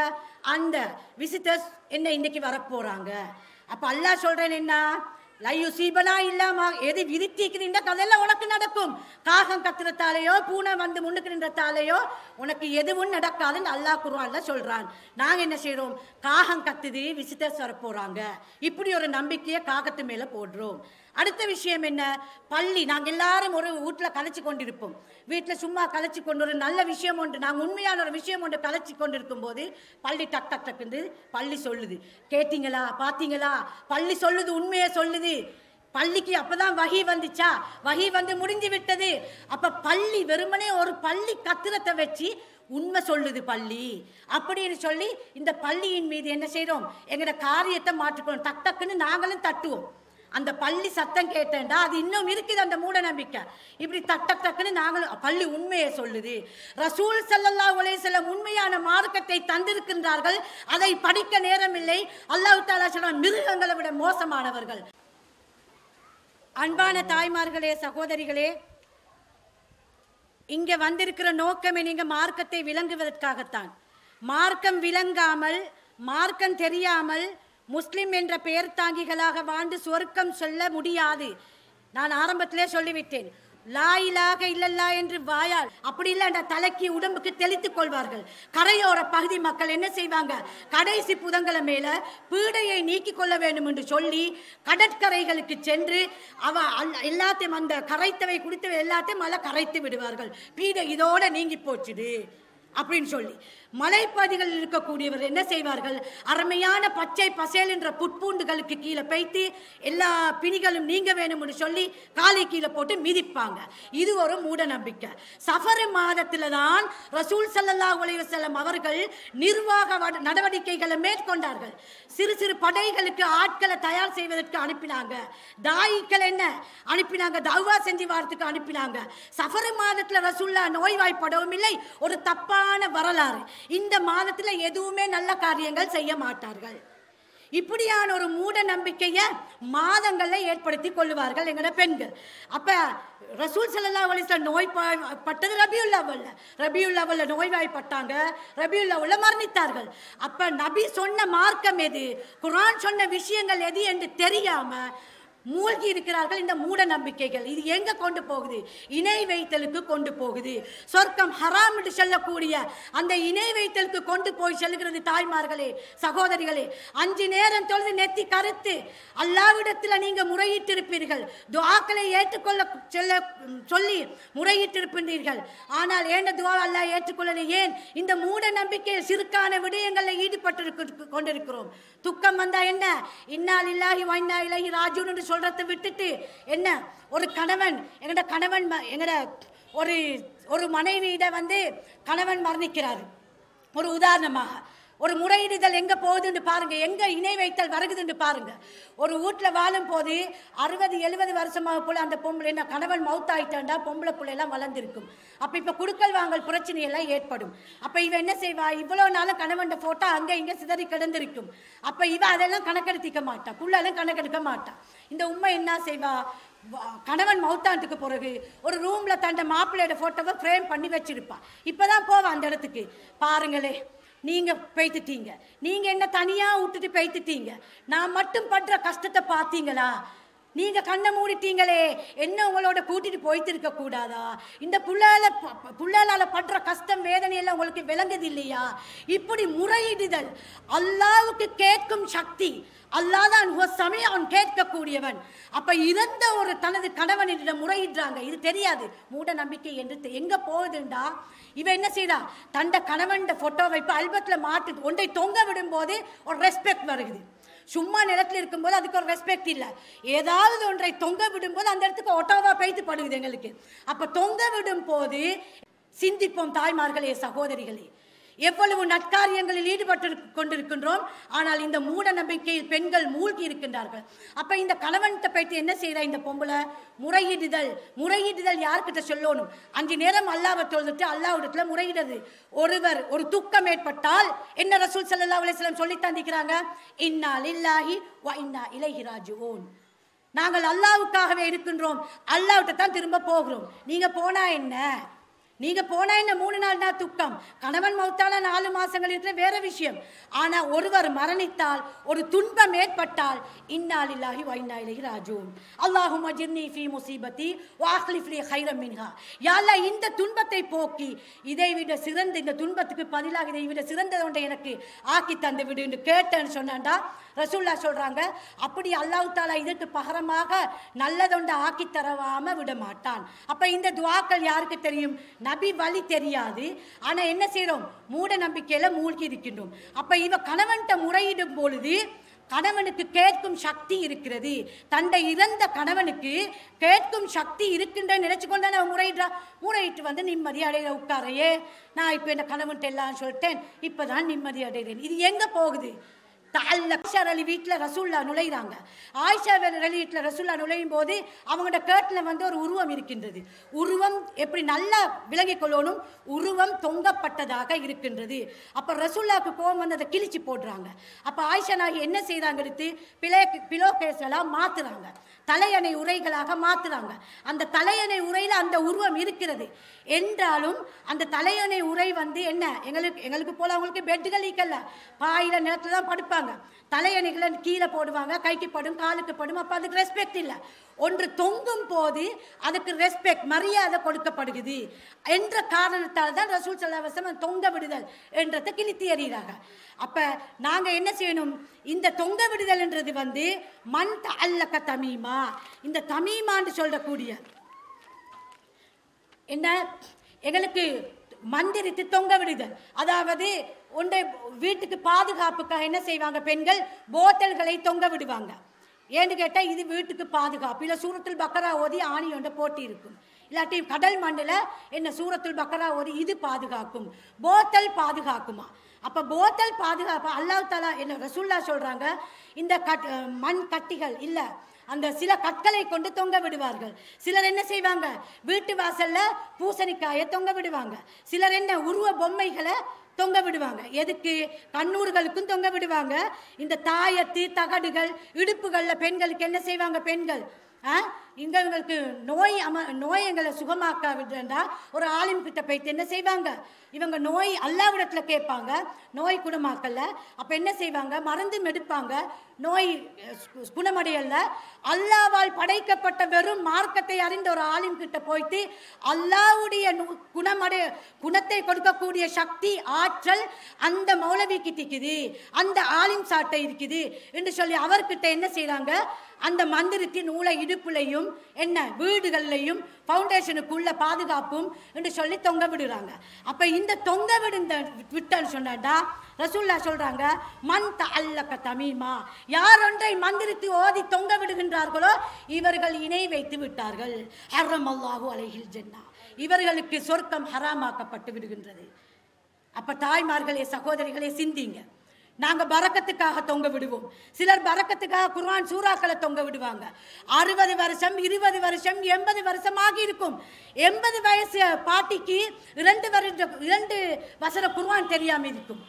அந்த விசிட்டர்ஸ் என்ன இன்னைக்கு வரப்போகிறாங்க அப்போ அல்லா சொல்கிறேன் என்ன லையு சீபனா இல்லாம எது விதித்திருக்கிறீங்க அதெல்லாம் உனக்கு நடக்கும் காகம் கத்துறத்தாலேயோ பூனை வந்து முன்னுக்கு நின்றத்தாலேயோ உனக்கு எதுவும் நடக்காதுன்னு அல்லா குருவான்ல சொல்றான் நாங்க என்ன செய்யறோம் காகம் கத்துது விசிட்டர்ஸ் வரப்போகிறாங்க இப்படி ஒரு நம்பிக்கையை காகத்து மேல போடுறோம் அடுத்த விஷயம் என்ன பள்ளி நாங்கள் எல்லாரும் ஒரு வீட்டில் கலைச்சி கொண்டிருப்போம் வீட்டில் சும்மா கலைச்சி கொண்டு ஒரு நல்ல விஷயம் ஒன்று நாங்கள் உண்மையான ஒரு விஷயம் ஒன்று கலைச்சி கொண்டிருக்கும் போது பள்ளி டக் டக் டக்குன்னு பள்ளி சொல்லுது கேட்டிங்களா பார்த்தீங்களா பள்ளி சொல்லுது உண்மையை சொல்லுது பள்ளிக்கு அப்பதான் வகி வந்துச்சா வகி வந்து முடிஞ்சு விட்டது அப்ப பள்ளி வெறுமனே ஒரு பள்ளி கத்திரத்தை வச்சு உண்மை சொல்லுது பள்ளி அப்படின்னு சொல்லி இந்த பள்ளியின் மீது என்ன செய்யறோம் எங்களோட காரியத்தை மாற்றிக்கணும் டக் டக்குன்னு நாங்களும் தட்டுவோம் அந்த பள்ளி சத்தம் கேட்டேன்டா அது இன்னும் இருக்குது அந்த மூட நம்பிக்கை இப்படி தட்ட தக்குன்னு நாங்களும் பள்ளி உண்மையை சொல்லுது ரசூல் சல்லல்லா உலே சில உண்மையான மார்க்கத்தை தந்திருக்கின்றார்கள் அதை படிக்க நேரமில்லை அல்லாஹு தாலா சொல்ல மிருகங்களை விட மோசமானவர்கள் அன்பான தாய்மார்களே சகோதரிகளே இங்கே வந்திருக்கிற நோக்கமே நீங்கள் மார்க்கத்தை விளங்குவதற்காகத்தான் மார்க்கம் விளங்காமல் மார்க்கம் தெரியாமல் முஸ்லிம் என்ற பெயர் தாங்கிகளாக வாழ்ந்து சொர்க்கம் சொல்ல முடியாது நான் ஆரம்பத்திலே சொல்லிவிட்டேன் லாயிலாக இல்லல்லா என்று வாயால் அப்படி இல்லைண்டா தலைக்கு உடம்புக்கு தெளித்துக் கொள்வார்கள் கரையோர பகுதி மக்கள் என்ன செய்வாங்க கடைசி புதங்களை மேல பீடையை நீக்கிக் கொள்ள வேண்டும் என்று சொல்லி கடற்கரைகளுக்கு சென்று அவ எல்லாத்தையும் அந்த கரைத்தவை குடித்தவை எல்லாத்தையும் மலை கரைத்து விடுவார்கள் பீடை இதோட நீங்கி போச்சுது அப்படின்னு சொல்லி மலைப்பகுதிகளில் இருக்கக்கூடியவர் என்ன செய்வார்கள் அருமையான பச்சை பசேல் என்ற புட்பூண்டுகளுக்கு கீழே பைத்து எல்லா பிணிகளும் நீங்க வேணும்னு சொல்லி காலை கீழே போட்டு மிதிப்பாங்க இது ஒரு மூட நம்பிக்கை சஃபர் மாதத்தில் தான் ரசூல் சல்லா உலகம் அவர்கள் நிர்வாக நடவடிக்கைகளை மேற்கொண்டார்கள் சிறு சிறு படைகளுக்கு ஆட்களை தயார் செய்வதற்கு அனுப்பினாங்க தாயிக்கள் என்ன அனுப்பினாங்க தவா செஞ்சு வாரத்துக்கு அனுப்பினாங்க சஃபர் மாதத்தில் ரசூல்லா நோய்வாய்ப்படவும் இல்லை ஒரு தப்பான வரலாறு இந்த மாதத்தில் எதுவுமே நல்ல காரியங்கள் செய்ய மாட்டார்கள் இப்படியான ஒரு மூட நம்பிக்கையை மாதங்களில் ஏற்படுத்தி கொள்ளுவார்கள் எங்களோட பெண்கள் அப்போ ரசூல் சல்லா அலிஸ்ல நோய் பட்டது ரபியுல் லவல்ல ரபியுல் நோய்வாய்ப்பட்டாங்க ரபியுல் மரணித்தார்கள் அப்போ நபி சொன்ன மார்க்கம் எது குரான் சொன்ன விஷயங்கள் எது என்று தெரியாமல் மூழ்கி இருக்கிறார்கள் இந்த மூட நம்பிக்கைகள் இது எங்க கொண்டு போகுது இணை வைத்தலுக்கு கொண்டு போகுது சொர்க்கம் ஹராம் என்று சொல்லக்கூடிய அந்த இணை வைத்தலுக்கு கொண்டு போய் செல்கிறது தாய்மார்களே சகோதரிகளே அஞ்சு நேரம் தொழுது நெத்தி கருத்து அல்லாவிடத்தில் நீங்க முறையிட்டிருப்பீர்கள் துவாக்களை ஏற்றுக்கொள்ள செல்ல சொல்லி முறையிட்டிருப்பீர்கள் ஆனால் ஏன் துவா அல்ல ஏற்றுக்கொள்ளலை ஏன் இந்த மூட நம்பிக்கை சிறுக்கான விடயங்களில் ஈடுபட்டு கொண்டிருக்கிறோம் துக்கம் வந்தா என்ன இன்னால் இல்லாகி வைனா இலகி ராஜூன் சொல்றதை விட்டுட்டு என்ன ஒரு கணவன் எங்கட கணவன் எங்கட ஒரு ஒரு மனைவியிட வந்து கணவன் மரணிக்கிறார் ஒரு உதாரணமாக ஒரு முறையிடுதல் எங்கே போகுதுன்னு பாருங்கள் எங்கே இணை வைத்தல் வருகுதுன்னு பாருங்கள் ஒரு வீட்டில் வாழும் போது அறுபது எழுபது வருஷமாக போல் அந்த பொம்பளை என்ன கணவன் மௌத்தாயிட்டா பொம்பளை பிள்ளையெல்லாம் வளர்ந்துருக்கும் அப்போ இப்போ குடுக்கல் வாங்கல் எல்லாம் ஏற்படும் அப்போ இவன் என்ன செய்வா இவ்வளோ நாளும் கணவன் ஃபோட்டோ அங்கே இங்கே சிதறி கிடந்திருக்கும் அப்போ இவ அதெல்லாம் கணக்கெடுத்திக்க மாட்டா புள்ளெல்லாம் கணக்கெடுக்க மாட்டான் இந்த உண்மை என்ன செய்வா கணவன் மௌத்தாண்டுக்கு பிறகு ஒரு ரூமில் தண்ட மாப்பிள்ளையோட ஃபோட்டோவை ஃப்ரேம் பண்ணி வச்சுருப்பான் இப்போ தான் போவான் அந்த இடத்துக்கு பாருங்களே நீங்கள் பெய்த்துட்டீங்க நீங்கள் என்ன தனியாக விட்டுட்டு பெய்த்துட்டீங்க நான் மட்டும் பண்ணுற கஷ்டத்தை பார்த்தீங்களா நீங்க கண்ணை மூடிட்டீங்களே என்ன உங்களோட கூட்டிட்டு போயிட்டு இருக்க கூடாதா இந்த புள்ளால புள்ளால படுற கஷ்டம் வேதனை எல்லாம் உங்களுக்கு விளங்குது இல்லையா இப்படி முறையிடுதல் அல்லாவுக்கு கேட்கும் சக்தி அல்லாதான் சமயம் அவன் கேட்கக்கூடியவன் அப்ப இறந்த ஒரு தனது கணவனிடம் முறையிடுறாங்க இது தெரியாது மூட நம்பிக்கை என்று எங்க போகுதுண்டா இவன் என்ன செய்தா தண்ட கணவன் போட்டோ வைப்பு அல்பத்துல மாட்டு ஒன்றை தொங்க விடும் போது ஒரு ரெஸ்பெக்ட் வருகுது சும்மா நிலத்தில் இருக்கும்போது அதுக்கு ஒரு ரெஸ்பெக்ட் இல்லை ஏதாவது ஒன்றை தொங்க விடும்போது அந்த இடத்துக்கு ஒட்டோவா பயிற்சி படுகுது எங்களுக்கு அப்போ தொங்க விடும் போது சிந்திப்போம் தாய்மார்களே சகோதரிகளே எவ்வளவு நற்காரியங்களில் ஈடுபட்டு கொண்டிருக்கின்றோம் ஆனால் இந்த மூட நம்பிக்கையில் பெண்கள் மூழ்கி இருக்கின்றார்கள் அப்போ இந்த கணவன்கிட்ட போயிட்டு என்ன செய்கிற இந்த பொம்பளை முறையிடுதல் முறையிடுதல் யார்கிட்ட சொல்லணும் அஞ்சு நேரம் அல்லாவை தொழுதுட்டு அல்லாவிடத்தில் முறையிடுது ஒருவர் ஒரு துக்கம் ஏற்பட்டால் என்ன ரசூல் சல்லா அலிஸ்லாம் சொல்லி தந்திக்கிறாங்க இன்னால் இல்லாஹி வ இன்னா இலஹி ஓன் நாங்கள் அல்லாவுக்காகவே இருக்கின்றோம் அல்லாவிட்ட தான் திரும்ப போகிறோம் நீங்கள் போனால் என்ன நீங்க போனா என்ன மூணு நாள் தான் துக்கம் கணவன் மௌத்தான நாலு மாசங்கள் இருக்கிற வேற விஷயம் ஆனால் ஒருவர் மரணித்தால் ஒரு துன்பம் ஏற்பட்டால் இன்னால் இல்லாஹி வைனாயிலி அல்லாஹும் ஃபி முசீபத்தி வாஹ்லிஃப்லி ஹைரம் மின்ஹா யாழ்லா இந்த துன்பத்தை போக்கி இதை விட சிறந்த இந்த துன்பத்துக்கு பதிலாக இதை விட சிறந்த ஒன்றை எனக்கு ஆக்கி தந்து விடு என்று கேட்டேன்னு சொன்னாண்டா ரசூல்லா சொல்கிறாங்க அப்படி அல்லாஹ் தாலா இதற்கு பகரமாக நல்லதொண்டு ஆக்கி தரவாம விட மாட்டான் அப்போ இந்த துவாக்கள் யாருக்கு தெரியும் நபி வழி தெரியாது ஆனால் என்ன செய்கிறோம் மூட நம்பிக்கையில் மூழ்கி இருக்கின்றோம் அப்போ இவ கணவன்கிட்ட முறையிடும் பொழுது கணவனுக்கு கேட்கும் சக்தி இருக்கிறது தண்டை இறந்த கணவனுக்கு கேட்கும் சக்தி இருக்குன்ற நினைச்சு கொண்டு நான் முறையிடுறா முறையிட்டு வந்து நிம்மதி அடைய உட்காரையே நான் இப்போ என்ன கணவன் எல்லாம் சொல்லிட்டேன் இப்போதான் நிம்மதி அடைகிறேன் இது எங்கே போகுது அல்ல ஆயிஷா அலி வீட்டில் ரசூல்லா நுழைகிறாங்க ஆயிஷா அலி வீட்டில் ரசூல்லா நுழையும் போது அவங்களோட கேட்டில் வந்து ஒரு உருவம் இருக்கின்றது உருவம் எப்படி நல்லா விளங்கிக் கொள்ளணும் உருவம் தொங்கப்பட்டதாக இருக்கின்றது அப்போ ரசூல்லாவுக்கு கோபம் வந்து அதை கிழிச்சு போடுறாங்க அப்போ ஆயிஷா நாகி என்ன செய்கிறாங்க எடுத்து பிளே பிலோ கேஸ்லாம் மாற்றுறாங்க தலையணை உரைகளாக மாற்றுறாங்க அந்த தலையணை உரையில் அந்த உருவம் இருக்கிறது என்றாலும் அந்த தலையணை உரை வந்து என்ன எங்களுக்கு எங்களுக்கு போல அவங்களுக்கு பெட்டுகள் ஈக்கல பாயில் நிலத்துல தான் படுப்பாங்க தலையணைகளை கீழே போடுவாங்க கைக்கு படும் காலுக்கு படும் அப்போ அதுக்கு ரெஸ்பெக்ட் இல்லை ஒன்று தொங்கும் போது அதுக்கு ரெஸ்பெக்ட் மரியாதை கொடுக்கப்படுகிறது என்ற காரணத்தால் தான் ரசூல் சல்லாவசம் தொங்க விடுதல் என்றத கிழித்து எறிகிறாங்க அப்போ நாங்கள் என்ன செய்யணும் இந்த தொங்க விடுதல் என்றது வந்து மண் அல்லக்க தமிமா இந்த தமீமான்னு சொல்லக்கூடிய என்ன எங்களுக்கு மந்திரித்து தொங்க விடுது அதாவது உண்டை வீட்டுக்கு பாதுகாப்புக்காக என்ன செய்வாங்க பெண்கள் போத்தல்களை தொங்க விடுவாங்க ஏன்னு கேட்டால் இது வீட்டுக்கு பாதுகாப்பு இல்லை சூரத்தில் பக்கரா ஓதி ஆணி ஒன்றை போட்டி இருக்கும் இல்லாட்டி கடல் மண்ணில் என்ன சூரத்தில் பக்கரா ஓதி இது பாதுகாக்கும் போத்தல் பாதுகாக்குமா அப்போ போத்தல் பாதுகாப்பு அல்லாஹ் தலா என்ன ரசுல்லா சொல்கிறாங்க இந்த கட் மண் கட்டிகள் இல்லை அந்த சில கற்களை கொண்டு தொங்க விடுவார்கள் சிலர் என்ன செய்வாங்க வீட்டு வாசல்ல பூசணிக்காயை தொங்க விடுவாங்க சிலர் என்ன உருவ பொம்மைகளை தொங்க விடுவாங்க எதுக்கு கண்ணூர்களுக்கும் தொங்க விடுவாங்க இந்த தாயத்து தகடுகள் இடுப்புகளில் பெண்களுக்கு என்ன செய்வாங்க பெண்கள் இங்கே எங்களுக்கு நோய் அம நோய் எங்களை சுகமாக்காவிட்டிருந்தால் ஒரு ஆளும் கிட்ட போய்த்து என்ன செய்வாங்க இவங்க நோய் அல்லாவிடத்தில் கேட்பாங்க நோய் குணமாக்கல அப்போ என்ன செய்வாங்க மருந்து மெடுப்பாங்க நோய் குணமடையல அல்லாவால் படைக்கப்பட்ட வெறும் மார்க்கத்தை அறிந்த ஒரு ஆளும் கிட்ட போய்த்து அல்லாவுடைய குணமடைய குணத்தை கொடுக்கக்கூடிய சக்தி ஆற்றல் அந்த மௌலவி கிட்டிக்குது அந்த ஆலிம் சாட்டை இருக்குது என்று சொல்லி அவர்கிட்ட என்ன செய்கிறாங்க அந்த மந்திரத்தின் நூலை இடுப்புலையும் வீடுகளும் என்ன வீடுகள்லையும் ஃபவுண்டேஷனுக்குள்ள பாதுகாப்பும் என்று சொல்லி தொங்க விடுறாங்க அப்போ இந்த தொங்க விடுந்த விட்டன்னு சொன்னாடா ரசூல்லா சொல்கிறாங்க மண் த அல்லப்ப தமிமா யார் ஒன்றை மந்திரித்து ஓதி தொங்க விடுகின்றார்களோ இவர்கள் இணை வைத்து விட்டார்கள் அறம் அல்லாஹூ அலைகில் ஜென்னா இவர்களுக்கு சொர்க்கம் ஹராமாக்கப்பட்டு விடுகின்றது அப்போ தாய்மார்களே சகோதரிகளே சிந்திங்க நாங்கள் பறக்கத்துக்காக தொங்க விடுவோம் சிலர் பறக்கத்துக்காக குர்வான் சூறாக்களை தொங்க விடுவாங்க அறுபது வருஷம் இருபது வருஷம் எண்பது வருஷமாக இருக்கும் எண்பது வயசு பாட்டிக்கு இரண்டு வருட இரண்டு வசர குர்வான் தெரியாமல் இருக்கும்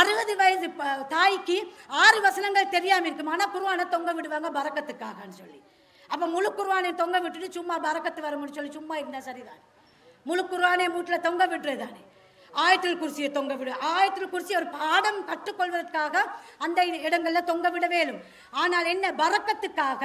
அறுபது வயது தாய்க்கு ஆறு வசனங்கள் தெரியாமல் இருக்கும் ஆனால் குர்வானை தொங்க விடுவாங்க பறக்கத்துக்காகன்னு சொல்லி அப்போ முழு குருவானை தொங்க விட்டுட்டு சும்மா பறக்கத்து முடியும் சொல்லி சும்மா இருந்தால் சரிதான் முழு குருவானை மூட்டில் தொங்க விட்டுறதானே ஆயத்தில் குர்சியை தொங்க விடு ஆயத்தில் குர்சி ஒரு பாடம் கற்றுக்கொள்வதற்காக அந்த இடங்களில் தொங்க விட ஆனால் என்ன பறக்கத்துக்காக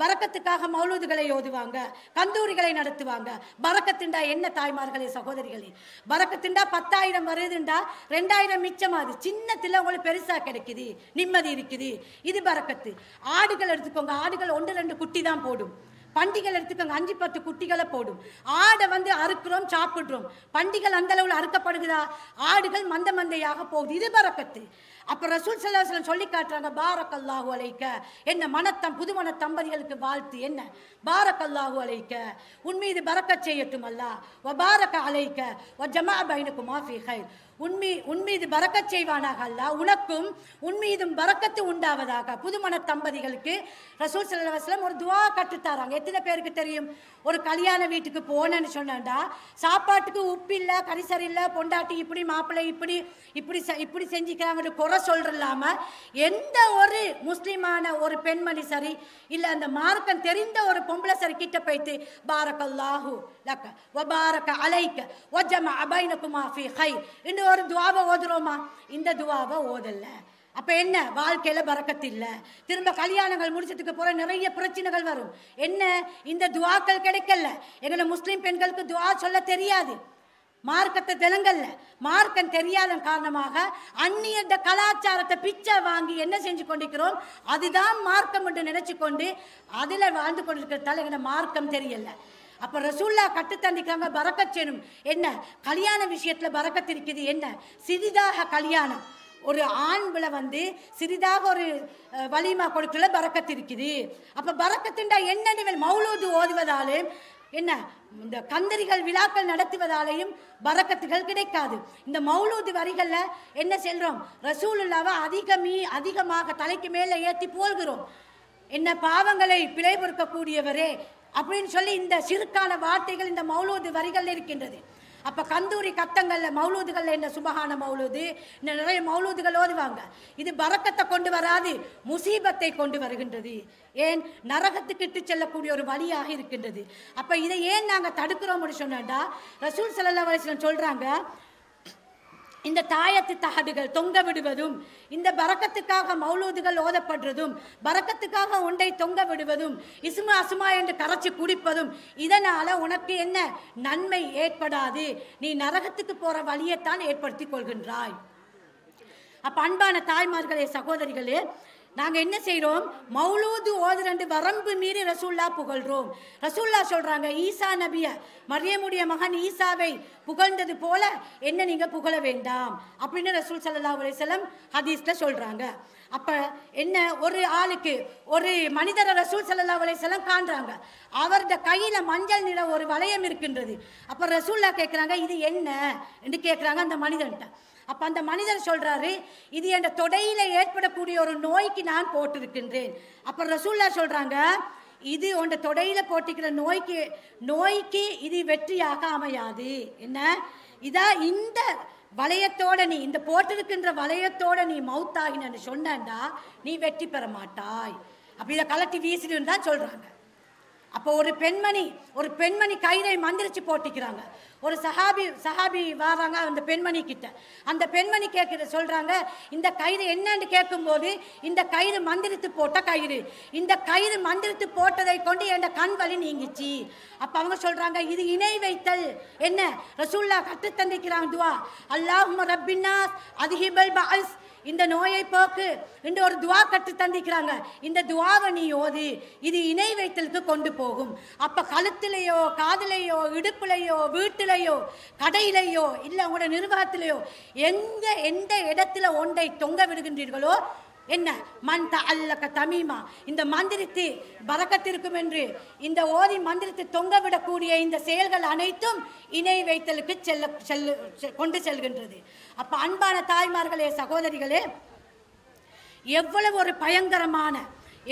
பறக்கத்துக்காக மௌலூதுகளை ஓதுவாங்க கந்தூரிகளை நடத்துவாங்க பறக்கத்துண்டா என்ன தாய்மார்களே சகோதரிகளே பறக்கத்துண்டா பத்தாயிரம் வருதுண்டா ரெண்டாயிரம் மிச்சமாது சின்னத்தில் உங்களுக்கு பெருசாக கிடைக்குது நிம்மதி இருக்குது இது பறக்கத்து ஆடுகள் எடுத்துக்கோங்க ஆடுகள் ஒன்று ரெண்டு குட்டி தான் போடும் பண்டிகள் எடுத்துக்கோங்க அஞ்சு பத்து குட்டிகளை போடும் ஆடை வந்து அறுக்கிறோம் சாப்பிட்றோம் பண்டிகள் அந்த அளவில் அறுக்கப்படுகிறா ஆடுகள் மந்த மந்தையாக போகுது இது பறக்கத்து அப்போ ரசூல் சல்லாஹலம் சொல்லி காட்டுறாங்க பாரக்கல்லாஹு அலைக்க என்ன மனத்தம் புதுமன தம்பதிகளுக்கு வாழ்த்து என்ன பாரக்கல்லாஹு அலைக்க உன் மீது பறக்க செய்யட்டும் அல்லா ஒ பாரக்க அலைக்க ஒ ஜமா பைனுக்கு மாஃபி ஹைர் உண்மை உன்மீது பறக்கச் செய்வானாக அல்லா உனக்கும் உன்மீதும் பறக்கத்து உண்டாவதாக புதுமண தம்பதிகளுக்கு ரசூல் சல்லாஸ்லாம் ஒரு துவா கற்றுத்தாராங்க எத்தனை பேருக்கு தெரியும் ஒரு கல்யாண வீட்டுக்கு போனேன்னு சொன்னாண்டா சாப்பாட்டுக்கு உப்பு இல்லை கரிசரி இல்லை பொண்டாட்டி இப்படி மாப்பிள்ளை இப்படி இப்படி இப்படி செஞ்சுக்கிறாங்கன்னு குறை சொல்றலாம எந்த ஒரு முஸ்லீமான ஒரு பெண்மணி சரி இல்லை அந்த மார்க்கம் தெரிந்த ஒரு பொம்பளை சரி கிட்ட போய்த்து பாரக் அல்லாஹூ லக்க ஒபாரக்க அலைக்க ஒஜம அபைன குமாஃபி ஹை இன்னும் ஒரு துவாவை ஓதுறோமா இந்த துவாவை ஓதல்ல அப்போ என்ன வாழ்க்கையில் பறக்கத்து இல்லை திரும்ப கல்யாணங்கள் முடிச்சதுக்கு போகிற நிறைய பிரச்சனைகள் வரும் என்ன இந்த துவாக்கள் கிடைக்கல எங்களை முஸ்லீம் பெண்களுக்கு துவா சொல்ல தெரியாது மார்க்கத்தை தெலுங்கல்ல மார்க்கம் தெரியாத காரணமாக அந்நிய கலாச்சாரத்தை பிச்சை வாங்கி என்ன செஞ்சு கொண்டிருக்கிறோம் அதுதான் மார்க்கம் என்று நினைச்சு கொண்டு அதில் வாழ்ந்து கொண்டிருக்கிறதால தலைகளை மார்க்கம் தெரியலை அப்போ ரசூல்லா கட்டுத்தந்திக்காங்க பறக்கச் செய்யணும் என்ன கல்யாண விஷயத்தில் பறக்கத் இருக்குது என்ன சிறிதாக கல்யாணம் ஒரு ஆண்பில் வந்து சிறிதாக ஒரு வலிமா கொடுக்கல பறக்கத்து இருக்குது அப்போ பறக்கத்துண்டா என்ன நீங்கள் மௌலூது ஓதுவதாலும் என்ன இந்த கந்தரிகள் விழாக்கள் நடத்துவதாலேயும் பறக்கத்துகள் கிடைக்காது இந்த மௌலூது வரிகளில் என்ன செல்கிறோம் ரசூலுல்லாவை அதிகமீ அதிகமாக தலைக்கு மேலே ஏற்றி போல்கிறோம் என்ன பாவங்களை பிழை பொறுக்கக்கூடியவரே அப்படின்னு சொல்லி இந்த சிறுக்கால வார்த்தைகள் இந்த மௌலூது வரிகள் இருக்கின்றது அப்போ கந்தூரி கத்தங்களில் மௌலூதுகளில் இந்த சுபகான மௌலூது இந்த நிறைய மௌலூதுகள் ஓதுவாங்க இது பறக்கத்தை கொண்டு வராது முசீபத்தை கொண்டு வருகின்றது ஏன் நரகத்துக்கு இட்டு செல்லக்கூடிய ஒரு வழியாக இருக்கின்றது அப்போ இதை ஏன் நாங்கள் அப்படின்னு சொன்னாண்டா ரசூல் சல்லா வலிசலம் சொல்கிறாங்க இந்த தாயத்து தகடுகள் தொங்க விடுவதும் இந்த பறக்கத்துக்காக மௌலூதுகள் ஓதப்படுறதும் பறக்கத்துக்காக ஒன்றை தொங்க விடுவதும் இசுமா அசுமா என்று கரைச்சி குடிப்பதும் இதனால் உனக்கு என்ன நன்மை ஏற்படாது நீ நரகத்துக்கு போகிற வழியைத்தான் ஏற்படுத்தி கொள்கின்றாய் அப்போ அன்பான தாய்மார்களே சகோதரிகளே நாங்கள் என்ன செய்கிறோம் மௌலூது ஓதுரண்டு வரம்பு மீறி ரசூல்லா புகழ்கிறோம் ரசூல்லா சொல்கிறாங்க ஈசா நபிய மரியமுடைய மகன் ஈசாவை புகழ்ந்தது போல என்ன நீங்கள் புகழ வேண்டாம் அப்படின்னு ரசூல் சல்லா அலிசல்லம் ஹதீஸில் சொல்கிறாங்க அப்போ என்ன ஒரு ஆளுக்கு ஒரு மனிதரை ரசூல் சல்லா அலிசல்லம் காண்றாங்க அவரது கையில் மஞ்சள் நிற ஒரு வளையம் இருக்கின்றது அப்போ ரசூல்லா கேட்குறாங்க இது என்ன என்று கேட்குறாங்க அந்த மனிதன்ட்ட அப்போ அந்த மனிதர் சொல்கிறாரு இது என்ற தொடையில் ஏற்படக்கூடிய ஒரு நோய்க்கு நான் போட்டிருக்கின்றேன் அப்ப ரசூல்லா சொல்கிறாங்க இது உன் தொடையில் போட்டிக்கிற நோய்க்கு நோய்க்கு இது வெற்றியாக அமையாது என்ன இதா இந்த வளையத்தோட நீ இந்த போட்டிருக்கின்ற வளையத்தோட நீ மவுத்தாகினு சொன்னா நீ வெற்றி பெற மாட்டாய் அப்படி இதை கலட்டி வீசிடுன்னு தான் சொல்கிறாங்க அப்போ ஒரு பெண்மணி ஒரு பெண்மணி கயிறை மந்திரிச்சு போட்டிக்கிறாங்க ஒரு சஹாபி சஹாபி வாராங்க அந்த பெண்மணி கிட்ட அந்த பெண்மணி கேட்குற சொல்கிறாங்க இந்த கயிறு என்னன்னு கேட்கும்போது இந்த கயிறு மந்திரித்து போட்ட கயிறு இந்த கயிறு மந்திரித்து போட்டதை கொண்டு என் கண் வலி நீங்கிச்சு அப்போ அவங்க சொல்கிறாங்க இது இணை வைத்தல் என்ன ரசூல்லா கற்றுத்தந்திக்கிறாங்க துவா அல்லாஹும் ரப்பின்னாஸ் அதிகபல் பாஸ் இந்த நோயை போக்கு என்று ஒரு துவா கற்று தந்திக்கிறாங்க இந்த துவாவை நீ ஓதி இது இணை வைத்தலுக்கு கொண்டு போகும் அப்போ கழுத்திலேயோ காதிலேயோ இடுப்புலையோ வீட்டிலையோ கடையிலையோ இல்லை உங்களோட நிர்வாகத்திலேயோ எந்த எந்த இடத்துல ஒன்றை தொங்க விடுகின்றீர்களோ என்ன மண் த அல்லக்க தமிமா இந்த மந்திரத்தை பறக்கத்திருக்கும் என்று இந்த ஓதி மந்திரத்தை தொங்க விடக்கூடிய இந்த செயல்கள் அனைத்தும் இணை வைத்தலுக்கு செல்ல செல்லு கொண்டு செல்கின்றது அப்போ அன்பான தாய்மார்களே சகோதரிகளே எவ்வளவு ஒரு பயங்கரமான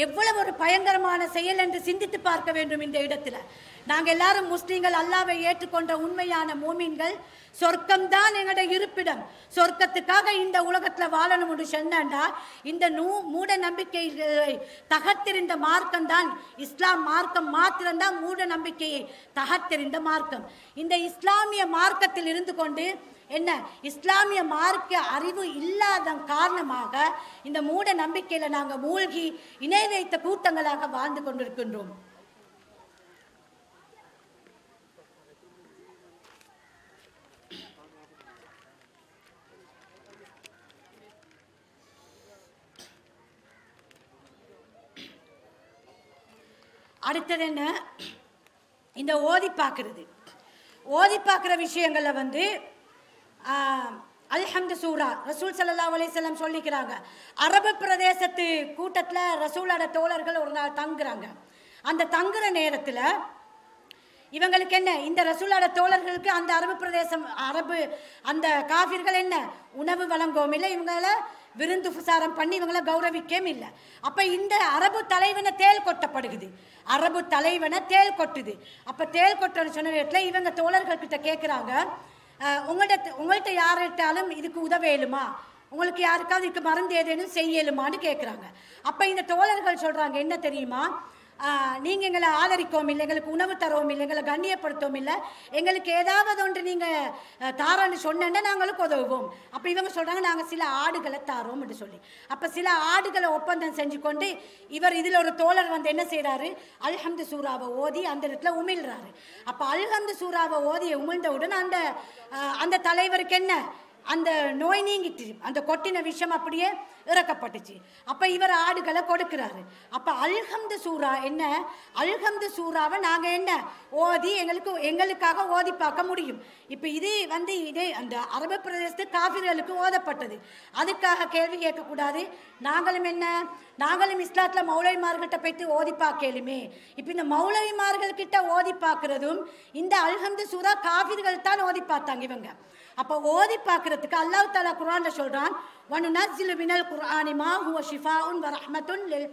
எவ்வளவு ஒரு பயங்கரமான செயல் என்று சிந்தித்து பார்க்க வேண்டும் இந்த இடத்துல நாங்கள் எல்லாரும் முஸ்லீம்கள் அல்லாவை ஏற்றுக்கொண்ட உண்மையான சொர்க்கம் சொர்க்கம்தான் எங்களோட இருப்பிடம் சொர்க்கத்துக்காக இந்த உலகத்தில் வாழணும் என்று சொன்னா இந்த நூ மூட நம்பிக்கைகளை தகர்த்தெறிந்த மார்க்கம் தான் இஸ்லாம் மார்க்கம் மாத்திரம்தான் மூட நம்பிக்கையை தகர்த்தெறிந்த மார்க்கம் இந்த இஸ்லாமிய மார்க்கத்தில் இருந்து கொண்டு என்ன இஸ்லாமிய மார்க்க அறிவு இல்லாத காரணமாக இந்த மூட நம்பிக்கையில நாங்கள் மூழ்கி இணை வைத்த கூட்டங்களாக வாழ்ந்து கொண்டிருக்கின்றோம் அடுத்தது என்ன இந்த ஓதி பார்க்கறது ஓதி பார்க்குற விஷயங்களில் வந்து அல்ஹம்து சூரா ரசூல் சல்லா அலிசல்லாம் சொல்லிக்கிறாங்க அரபு பிரதேசத்து கூட்டத்தில் ரசூலோட தோழர்கள் ஒரு நாள் தங்குறாங்க அந்த தங்குற நேரத்தில் இவங்களுக்கு என்ன இந்த ரசூலோட தோழர்களுக்கு அந்த அரபு பிரதேசம் அரபு அந்த காஃபிர்கள் என்ன உணவு வழங்கவும் இல்லை இவங்கள விருந்து புசாரம் பண்ணி இவங்கள கௌரவிக்கவும் இல்லை அப்போ இந்த அரபு தலைவனை தேல் கொட்டப்படுகுது அரபு தலைவனை தேல் கொட்டுது அப்போ தேல் கொட்டுறது சொன்ன நேரத்தில் இவங்க தோழர்கள்கிட்ட கேட்குறாங்க உங்கள்கிட்ட உங்கள்கிட்ட யார்கிட்டாலும் இதுக்கு உதவியலுமா உங்களுக்கு யாருக்காவது இதுக்கு மருந்து ஏதேனும் செய்யலுமான்னு கேட்குறாங்க அப்போ இந்த தோழர்கள் சொல்கிறாங்க என்ன தெரியுமா நீங்கள் எங்களை ஆதரிக்கவும் இல்லை எங்களுக்கு உணவு தரவும் இல்லை எங்களை கண்ணியப்படுத்தவும் இல்லை எங்களுக்கு ஏதாவது ஒன்று நீங்கள் தாரான்னு சொன்னேன்னா நாங்களுக்கு உதவுவோம் அப்போ இவங்க சொல்கிறாங்க நாங்கள் சில ஆடுகளை தாரோம் என்று சொல்லி அப்போ சில ஆடுகளை ஒப்பந்தம் செஞ்சு கொண்டு இவர் இதில் ஒரு தோழர் வந்து என்ன செய்கிறாரு அல்ஹம்து சூறாவை ஓதி அந்த இடத்துல உமிழ்கிறாரு அப்போ அல்ஹம்து சூறாவை ஓதி உமிழ்ந்தவுடன் அந்த அந்த தலைவருக்கு என்ன அந்த நோய் நீங்கிட்டு அந்த கொட்டின விஷயம் அப்படியே இறக்கப்பட்டுச்சு அப்போ இவர் ஆடுகளை கொடுக்கிறாரு அப்போ அல்ஹம்து சூரா என்ன அல்ஹம்து சூறாவை நாங்கள் என்ன ஓதி எங்களுக்கு எங்களுக்காக ஓதி பார்க்க முடியும் இப்போ இது வந்து இதே அந்த அரபு பிரதேசத்து காஃபிர்களுக்கு ஓதப்பட்டது அதுக்காக கேள்வி கேட்கக்கூடாது நாங்களும் என்ன நாங்களும் இஸ்லாத்தில் மௌலவிமார்கிட்ட போய்த்து ஓதி பார்க்கலுமே இப்போ இந்த கிட்ட ஓதி பார்க்குறதும் இந்த அல்ஹம்து சூரா காஃபிர்கள் தான் ஓதி பார்த்தாங்க இவங்க அப்போ ஓதி பார்க்கறதுக்கு அல்லாஹ் தாலா குரான்ல சொல்றான் வனுநஸ்ஸிலு மினல் குர்ஆனி மா ஹுவ ஷிஃபாஉன் வ ரஹ்மத்துன் லில்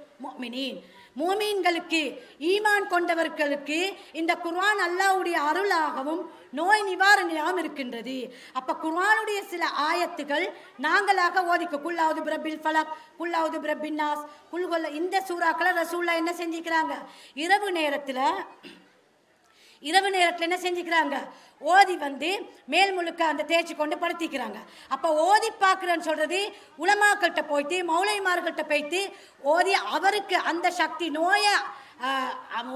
ஈமான் கொண்டவர்களுக்கு இந்த குர்ஆன் அல்லாஹ்வுடைய அருளாகவும் நோய் நிவாரணியாகவும் இருக்கின்றது அப்ப குர்ஆனுடைய சில ஆயத்துகள் நாங்களாக ஓதிக்க குல்லாவது பிரபில் ஃபலக் குல்லாவது பிரபின் நாஸ் குல்கொல்ல இந்த சூறாக்களை ரசூல்லா என்ன செஞ்சுக்கிறாங்க இரவு நேரத்தில் இரவு நேரத்தில் என்ன செஞ்சுக்கிறாங்க ஓதி வந்து மேல் முழுக்க அந்த தேய்ச்சி கொண்டு படுத்திக்கிறாங்க அப்போ ஓதி பார்க்குறேன்னு சொல்கிறது உலமாக்கள்கிட்ட போய்த்து மௌலைமார்கள்ட்ட போய்த்து ஓதி அவருக்கு அந்த சக்தி நோயை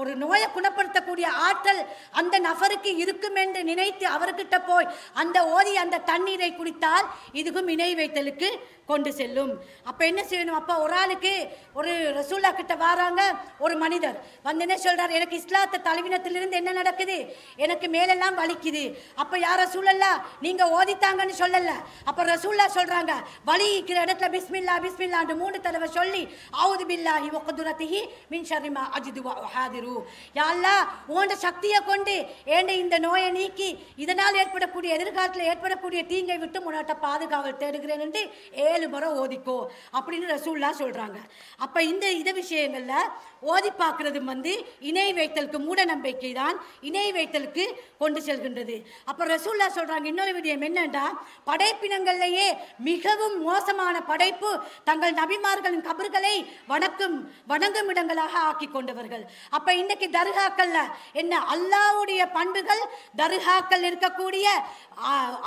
ஒரு நோயை குணப்படுத்தக்கூடிய ஆற்றல் அந்த நபருக்கு இருக்கும் என்று நினைத்து அவர்கிட்ட போய் அந்த ஓதி அந்த தண்ணீரை குடித்தால் இதுக்கும் இணை வைத்தலுக்கு கொண்டு செல்லும் அப்போ என்ன செய்யணும் அப்போ ஒரு ஆளுக்கு ஒரு ரசூல்லா கிட்ட வராங்க ஒரு மனிதர் வந்து என்ன சொல்கிறார் எனக்கு இஸ்லாத்த தலைவினத்திலிருந்து என்ன நடக்குது எனக்கு மேலெல்லாம் வலிக்குது அப்போ யார் ரசூலல்லா நீங்கள் ஓதித்தாங்கன்னு சொல்லலை அப்போ ரசூல்லா சொல்கிறாங்க வலிக்கிற இடத்துல பிஸ்மில்லா பிஸ்மில்லான்னு மூணு தடவை சொல்லி அவுது பில்லாஹி ஒக்கதுரத்திஹி மின் ஷரிமா அஜிது ஹாதிரு யாழ்லா உன்ட சக்தியை கொண்டு ஏண்ட இந்த நோயை நீக்கி இதனால் ஏற்படக்கூடிய எதிர்காலத்தில் ஏற்படக்கூடிய தீங்கை விட்டு உன்னோட்ட பாதுகாவல் தேடுகிறேன் என்று ஏ ஏழு முறை ஓதிக்கோ அப்படின்னு ரசூல்லா சொல்கிறாங்க அப்போ இந்த இத விஷயங்களில் ஓதி பார்க்குறது வந்து இணை வைத்தலுக்கு மூட நம்பிக்கை தான் இணை வைத்தலுக்கு கொண்டு செல்கின்றது அப்போ ரசூல்லா சொல்கிறாங்க இன்னொரு விடயம் என்னென்னா படைப்பினங்கள்லேயே மிகவும் மோசமான படைப்பு தங்கள் நபிமார்களின் கபர்களை வணக்கும் வணங்கும் இடங்களாக ஆக்கி கொண்டவர்கள் அப்போ இன்னைக்கு தர்காக்கள்ல என்ன அல்லாவுடைய பண்புகள் தர்காக்கள் இருக்கக்கூடிய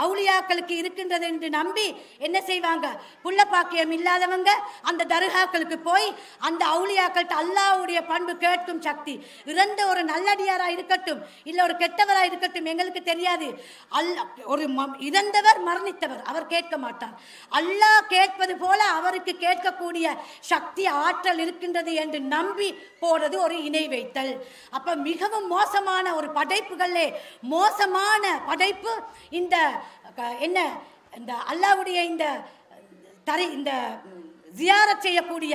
அவுளியாக்களுக்கு இருக்கின்றது என்று நம்பி என்ன செய்வாங்க புள்ள பாக்கியம் இல்லாதவங்க அந்த தருகாக்களுக்கு போய் அந்த அவுளியாக்கள்கிட்ட அல்லாவுடைய பண்பு கேட்கும் சக்தி இறந்த ஒரு நல்லடியாராக இருக்கட்டும் இல்லை ஒரு கெட்டவராக இருக்கட்டும் எங்களுக்கு தெரியாது அல் ஒரு இறந்தவர் மரணித்தவர் அவர் கேட்க மாட்டார் அல்லாஹ் கேட்பது போல அவருக்கு கேட்கக்கூடிய சக்தி ஆற்றல் இருக்கின்றது என்று நம்பி போறது ஒரு இணை வைத்தல் அப்போ மிகவும் மோசமான ஒரு படைப்புகளே மோசமான படைப்பு இந்த என்ன இந்த அல்லாவுடைய இந்த தரி இந்த ஜியாரத் செய்யக்கூடிய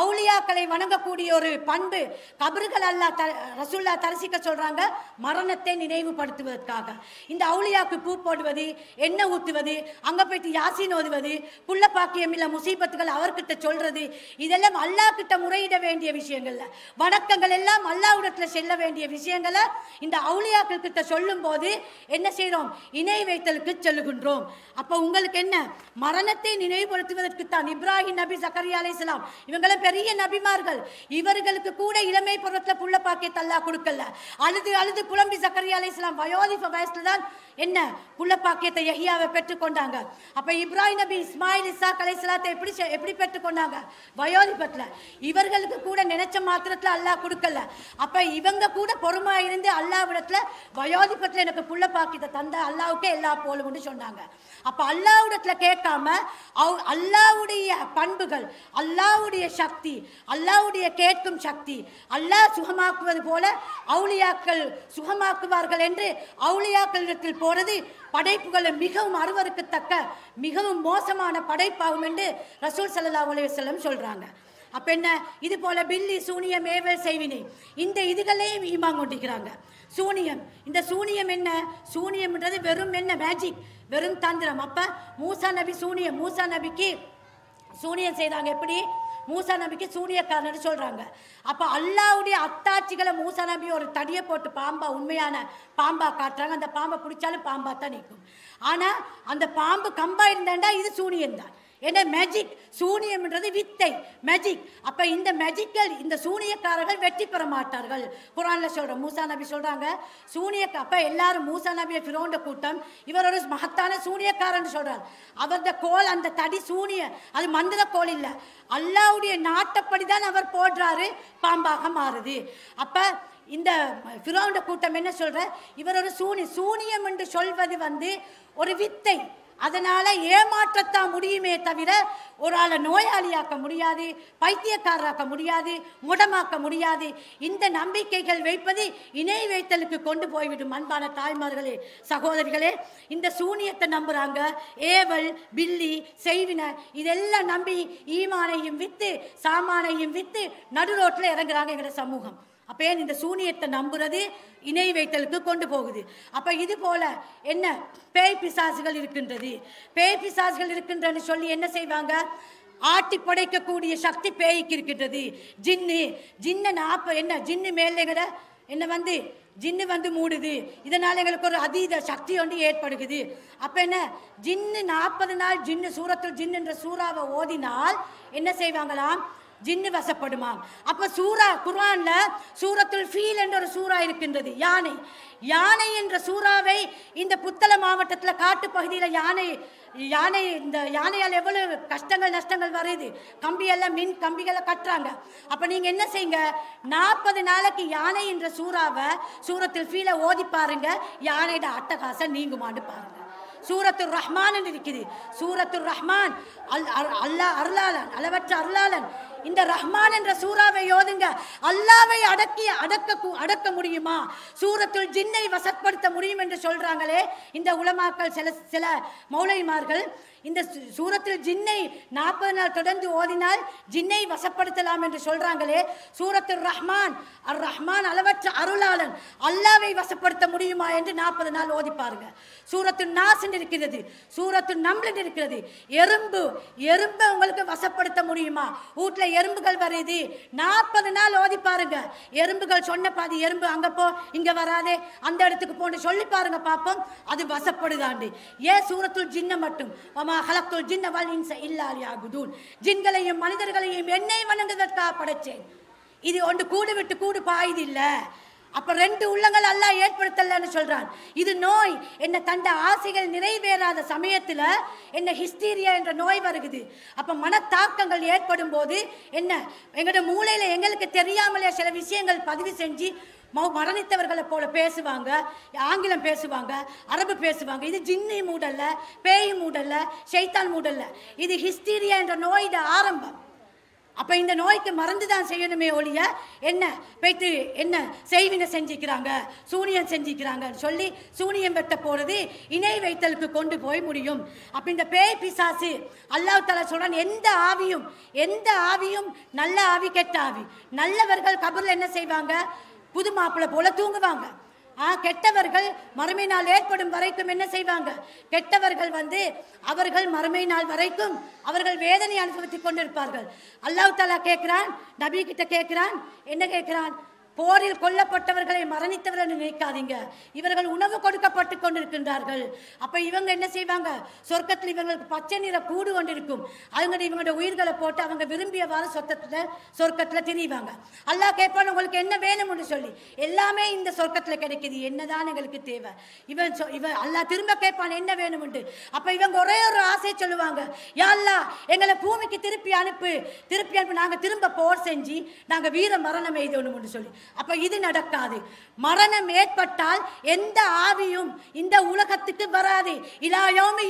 அவுளியாக்களை வணங்கக்கூடிய ஒரு பண்பு கபர்கள் அல்லா த ரசுல்லா தரிசிக்க சொல்கிறாங்க மரணத்தை நினைவுபடுத்துவதற்காக இந்த அவுளியாக்கு பூ போடுவது எண்ணெய் ஊற்றுவது அங்கே போயிட்டு யாசின் ஓதுவது புள்ளப்பாக்கியம் இல்லை முசீபத்துகள் அவர்கிட்ட சொல்கிறது இதெல்லாம் அல்லா கிட்ட முறையிட வேண்டிய விஷயங்கள்ல வணக்கங்கள் எல்லாம் அல்லாவிடத்தில் செல்ல வேண்டிய விஷயங்களை இந்த அவுளியாக்கள் கிட்ட சொல்லும் போது என்ன செய்கிறோம் இணை வைத்தலுக்கு செல்லுகின்றோம் அப்போ உங்களுக்கு என்ன மரணத்தை நினைவுபடுத்துவதற்கு தான் இப்ராஹிம் நபி சக்கரியா அலி இஸ்லாம் பெரிய நபிமார்கள் இவர்களுக்கு கூட இளமை பருவத்தில் புள்ள பாக்கே தல்லா கொடுக்கல அழுது அழுது புலம்பி சக்கரியா அலை இஸ்லாம் வயோதிப வயசுல தான் என்ன புள்ள பாக்கியத்தை எஹியாவை பெற்றுக்கொண்டாங்க அப்ப இப்ராஹிம் நபி இஸ்மாயில் இஸ்ஸா கலை இஸ்லாத்தை எப்படி எப்படி பெற்றுக்கொண்டாங்க வயோதிபத்தில் இவர்களுக்கு கூட நினைச்ச மாத்திரத்தில் அல்லாஹ் கொடுக்கல அப்ப இவங்க கூட பொறுமா இருந்து அல்லாவிடத்துல வயோதிபத்தில் எனக்கு புள்ள பாக்கியத்தை தந்த அல்லாவுக்கே எல்லா போலும்னு சொன்னாங்க அப்ப அல்லாவிடத்தில் கேட்காம அவ் அல்லாவுடைய பண்புகள் அல்லாவுடைய சக்தி அல்லாவுடைய கேட்கும் சக்தி அல்லாஹ் சுகமாக்குவது போல அவுளியாக்கள் சுகமாக்குவார்கள் என்று அவுளியாக்களிடத்தில் போனது படைப்புகளை மிகவும் அறுவருக்கத்தக்க மிகவும் மோசமான படைப்பாகும் என்று ரசூல் சல்லா உலகம் சொல்கிறாங்க அப்போ என்ன இது போல பில்லி சூனியம் ஏவல் செய்வினை இந்த இதுகளையும் ஈமாங் கொண்டிருக்கிறாங்க சூனியம் இந்த சூனியம் என்ன சூனியம்ன்றது வெறும் என்ன மேஜிக் வெறும் தந்திரம் அப்போ மூசா நபி சூனியம் மூசா நபிக்கு சூனியம் செய்தாங்க எப்படி மூசா நபிக்கு சூனியக்காரன்னு சொல்கிறாங்க அப்போ அல்லாவுடைய அத்தாட்சிகளை மூசா நபி ஒரு தடியை போட்டு பாம்பா உண்மையான பாம்பா காட்டுறாங்க அந்த பாம்பை பிடிச்சாலும் பாம்பா தான் நிற்கும் ஆனால் அந்த பாம்பு கம்பா இருந்தேன்டா இது தான் ஏன்னா மேஜிக் சூனியம்ன்றது வித்தை மேஜிக் அப்போ இந்த மேஜிக்கல் இந்த சூனியக்காரர்கள் வெற்றி பெற மாட்டார்கள் குரானில் சொல்கிறோம் மூசா நபி சொல்கிறாங்க சூனிய அப்போ எல்லாரும் மூசா நபியை ஃபிரோண்ட கூட்டம் இவர் ஒரு மகத்தான சூனியக்காரன் சொல்கிறார் அவர் கோல் அந்த தடி சூனிய அது மந்திர கோல் இல்லை அல்லாவுடைய நாட்டப்படி தான் அவர் போடுறாரு பாம்பாக மாறுது அப்போ இந்த ஃபிரோண்ட கூட்டம் என்ன சொல்கிற இவர் ஒரு சூனி சூனியம் என்று சொல்வது வந்து ஒரு வித்தை அதனால் ஏமாற்றத்தான் முடியுமே தவிர ஒரு ஆளை நோயாளியாக்க முடியாது பைத்தியக்காரராக்க முடியாது முடமாக்க முடியாது இந்த நம்பிக்கைகள் வைப்பது இணை வைத்தலுக்கு கொண்டு போய்விடும் அன்பான தாய்மார்களே சகோதரிகளே இந்த சூனியத்தை நம்புகிறாங்க ஏவல் பில்லி செய்வின இதெல்லாம் நம்பி ஈமானையும் விற்று சாமானையும் விற்று நடுரோட்டில் இறங்குறாங்க எங்களோட சமூகம் அப்போ ஏன் இந்த சூனியத்தை நம்புறது இணை வைத்தலுக்கு கொண்டு போகுது அப்போ இது போல என்ன பேய் பிசாசுகள் இருக்கின்றது பேய் பிசாசுகள் இருக்கின்றன்னு சொல்லி என்ன செய்வாங்க ஆட்டி படைக்கக்கூடிய சக்தி பேய்க்கு இருக்கின்றது ஜின்னு ஜின்ன நாப்ப என்ன ஜின்னு மேலேங்கிற என்ன வந்து ஜின்னு வந்து மூடுது இதனால் எங்களுக்கு ஒரு அதீத சக்தி ஒன்று ஏற்படுகுது அப்போ என்ன ஜின்னு நாற்பது நாள் ஜின்னு சூரத்தில் ஜின்னுன்ற சூறாவை ஓதினால் என்ன செய்வாங்களாம் ஜின்னு வசப்படுமாம் அப்போ சூரா குர்ஆன்ல சூரத்துல் ஃபீல் என்ற ஒரு சூறா இருக்கின்றது யானை யானை என்ற சூறாவை இந்த புத்தள மாவட்டத்தில் காட்டு பகுதியில் யானை யானை இந்த யானையால் எவ்வளவு கஷ்டங்கள் நஷ்டங்கள் வருது கம்பியெல்லாம் மின் கம்பிகளை கட்டுறாங்க அப்போ நீங்கள் என்ன செய்யுங்க நாற்பது நாளைக்கு யானை என்ற சூறாவை சூரத்தில் ஃபீலை ஓதி பாருங்க யானையோட அட்டகாசை நீங்குமான்னு பாருங்க சூரத்து ரஹ்மான் இருக்குது சூரத்து ரஹ்மான் அல் அல்லா அருளாளன் அளவற்ற அருளாளன் இந்த ரஹ்மான் என்ற சூறாவை யோதுங்க அல்லாவை அடக்கி அடக்க அடக்க முடியுமா சூரத்துள் ஜின்னை வசப்படுத்த முடியும் என்று சொல்றாங்களே இந்த உலமாக்கள் சில சில மௌலைமார்கள் இந்த சூரத்தில் ஜின்னை நாற்பது நாள் தொடர்ந்து ஓதினால் ஜின்னை வசப்படுத்தலாம் என்று சொல்றாங்களே சூரத்து ரஹ்மான் அர் ரஹ்மான் அளவற்ற அருளாளன் அல்லாவை வசப்படுத்த முடியுமா என்று நாற்பது நாள் ஓதிப்பாருங்க சூரத்து நாசன் இருக்கிறது சூரத்து நம்லன் இருக்கிறது எறும்பு எறும்பை உங்களுக்கு வசப்படுத்த முடியுமா வீட்டில் எறும்புகள் வருது நாற்பது நாள் ஓதி பாருங்க எறும்புகள் சொன்ன பாதி எறும்பு அங்க போ இங்க வராதே அந்த இடத்துக்கு போன்னு சொல்லி பாருங்க பார்ப்போம் அது வசப்படுதாண்டு ஏன் சூரத்துள் ஜின்ன மட்டும் அம்மா ஹலத்துள் ஜின்ன வல் இல்லாலியாகுதூன் ஜின்களையும் மனிதர்களையும் என்னை வணங்குவதற்காக படைச்சேன் இது ஒன்று கூடு விட்டு கூடு இல்லை அப்ப ரெண்டு உள்ளங்கள் எல்லாம் ஏற்படுத்தலன்னு சொல்றான் இது நோய் என்ன தந்த ஆசைகள் நிறைவேறாத சமயத்துல என்ன ஹிஸ்டீரியா என்ற நோய் வருகுது அப்ப மனத்தாக்கங்கள் ஏற்படும் போது என்ன எங்களோட மூளையில எங்களுக்கு தெரியாமலே சில விஷயங்கள் பதிவு செஞ்சு மரணித்தவர்களை போல பேசுவாங்க ஆங்கிலம் பேசுவாங்க அரபு பேசுவாங்க இது ஜின்னி மூடல்ல பேய் மூடல்ல ஷைத்தான் மூடல்ல இது ஹிஸ்டீரியா என்ற நோயிட ஆரம்பம் அப்போ இந்த நோய்க்கு மறந்து தான் செய்யணுமே ஒழிய என்ன போய்த்து என்ன செய்வினை செஞ்சுக்கிறாங்க சூனியம் செஞ்சுக்கிறாங்கன்னு சொல்லி சூனியம் வெட்ட போகிறது இணை வைத்தலுக்கு கொண்டு போய் முடியும் அப்போ இந்த பேய் பிசாசு அல்லாஹ் தலா சொல்கிறான் எந்த ஆவியும் எந்த ஆவியும் நல்ல ஆவி கெட்ட ஆவி நல்லவர்கள் கபரில் என்ன செய்வாங்க புது மாப்பிள்ளை போல் தூங்குவாங்க ஆ கெட்டவர்கள் மறுமை நாள் ஏற்படும் வரைக்கும் என்ன செய்வாங்க கெட்டவர்கள் வந்து அவர்கள் மறுமை நாள் வரைக்கும் அவர்கள் வேதனை அனுபவித்துக் கொண்டிருப்பார்கள் அல்லாஹ் தாலா கேட்கிறான் நபி கிட்ட கேட்கிறான் என்ன கேட்கிறான் போரில் கொல்லப்பட்டவர்களை மரணித்தவர்கள் நினைக்காதீங்க இவர்கள் உணவு கொடுக்கப்பட்டு கொண்டிருக்கின்றார்கள் அப்போ இவங்க என்ன செய்வாங்க சொர்க்கத்தில் இவங்களுக்கு பச்சை நிற கூடு கொண்டிருக்கும் அவங்க இவங்களோட உயிர்களை போட்டு அவங்க விரும்பியவாறு சொத்தத்தில் சொர்க்கத்தில் திரிவாங்க அல்லாஹ் கேட்பான் உங்களுக்கு என்ன வேணும்னு சொல்லி எல்லாமே இந்த சொர்க்கத்தில் கிடைக்குது என்னதான் எங்களுக்கு தேவை இவன் இவன் அல்லா திரும்ப கேட்பான் என்ன வேணும்னு அப்போ இவங்க ஒரே ஒரு ஆசை சொல்லுவாங்க யாழ்லா எங்களை பூமிக்கு திருப்பி அனுப்பு திருப்பி அனுப்பு நாங்கள் திரும்ப போர் செஞ்சு நாங்கள் வீர மரணம் எய்தணும்னு சொல்லி அப்போ இது நடக்காது மரணம் ஏற்பட்டால் எந்த ஆவியும் இந்த உலகத்துக்கு வராது இலாயோமி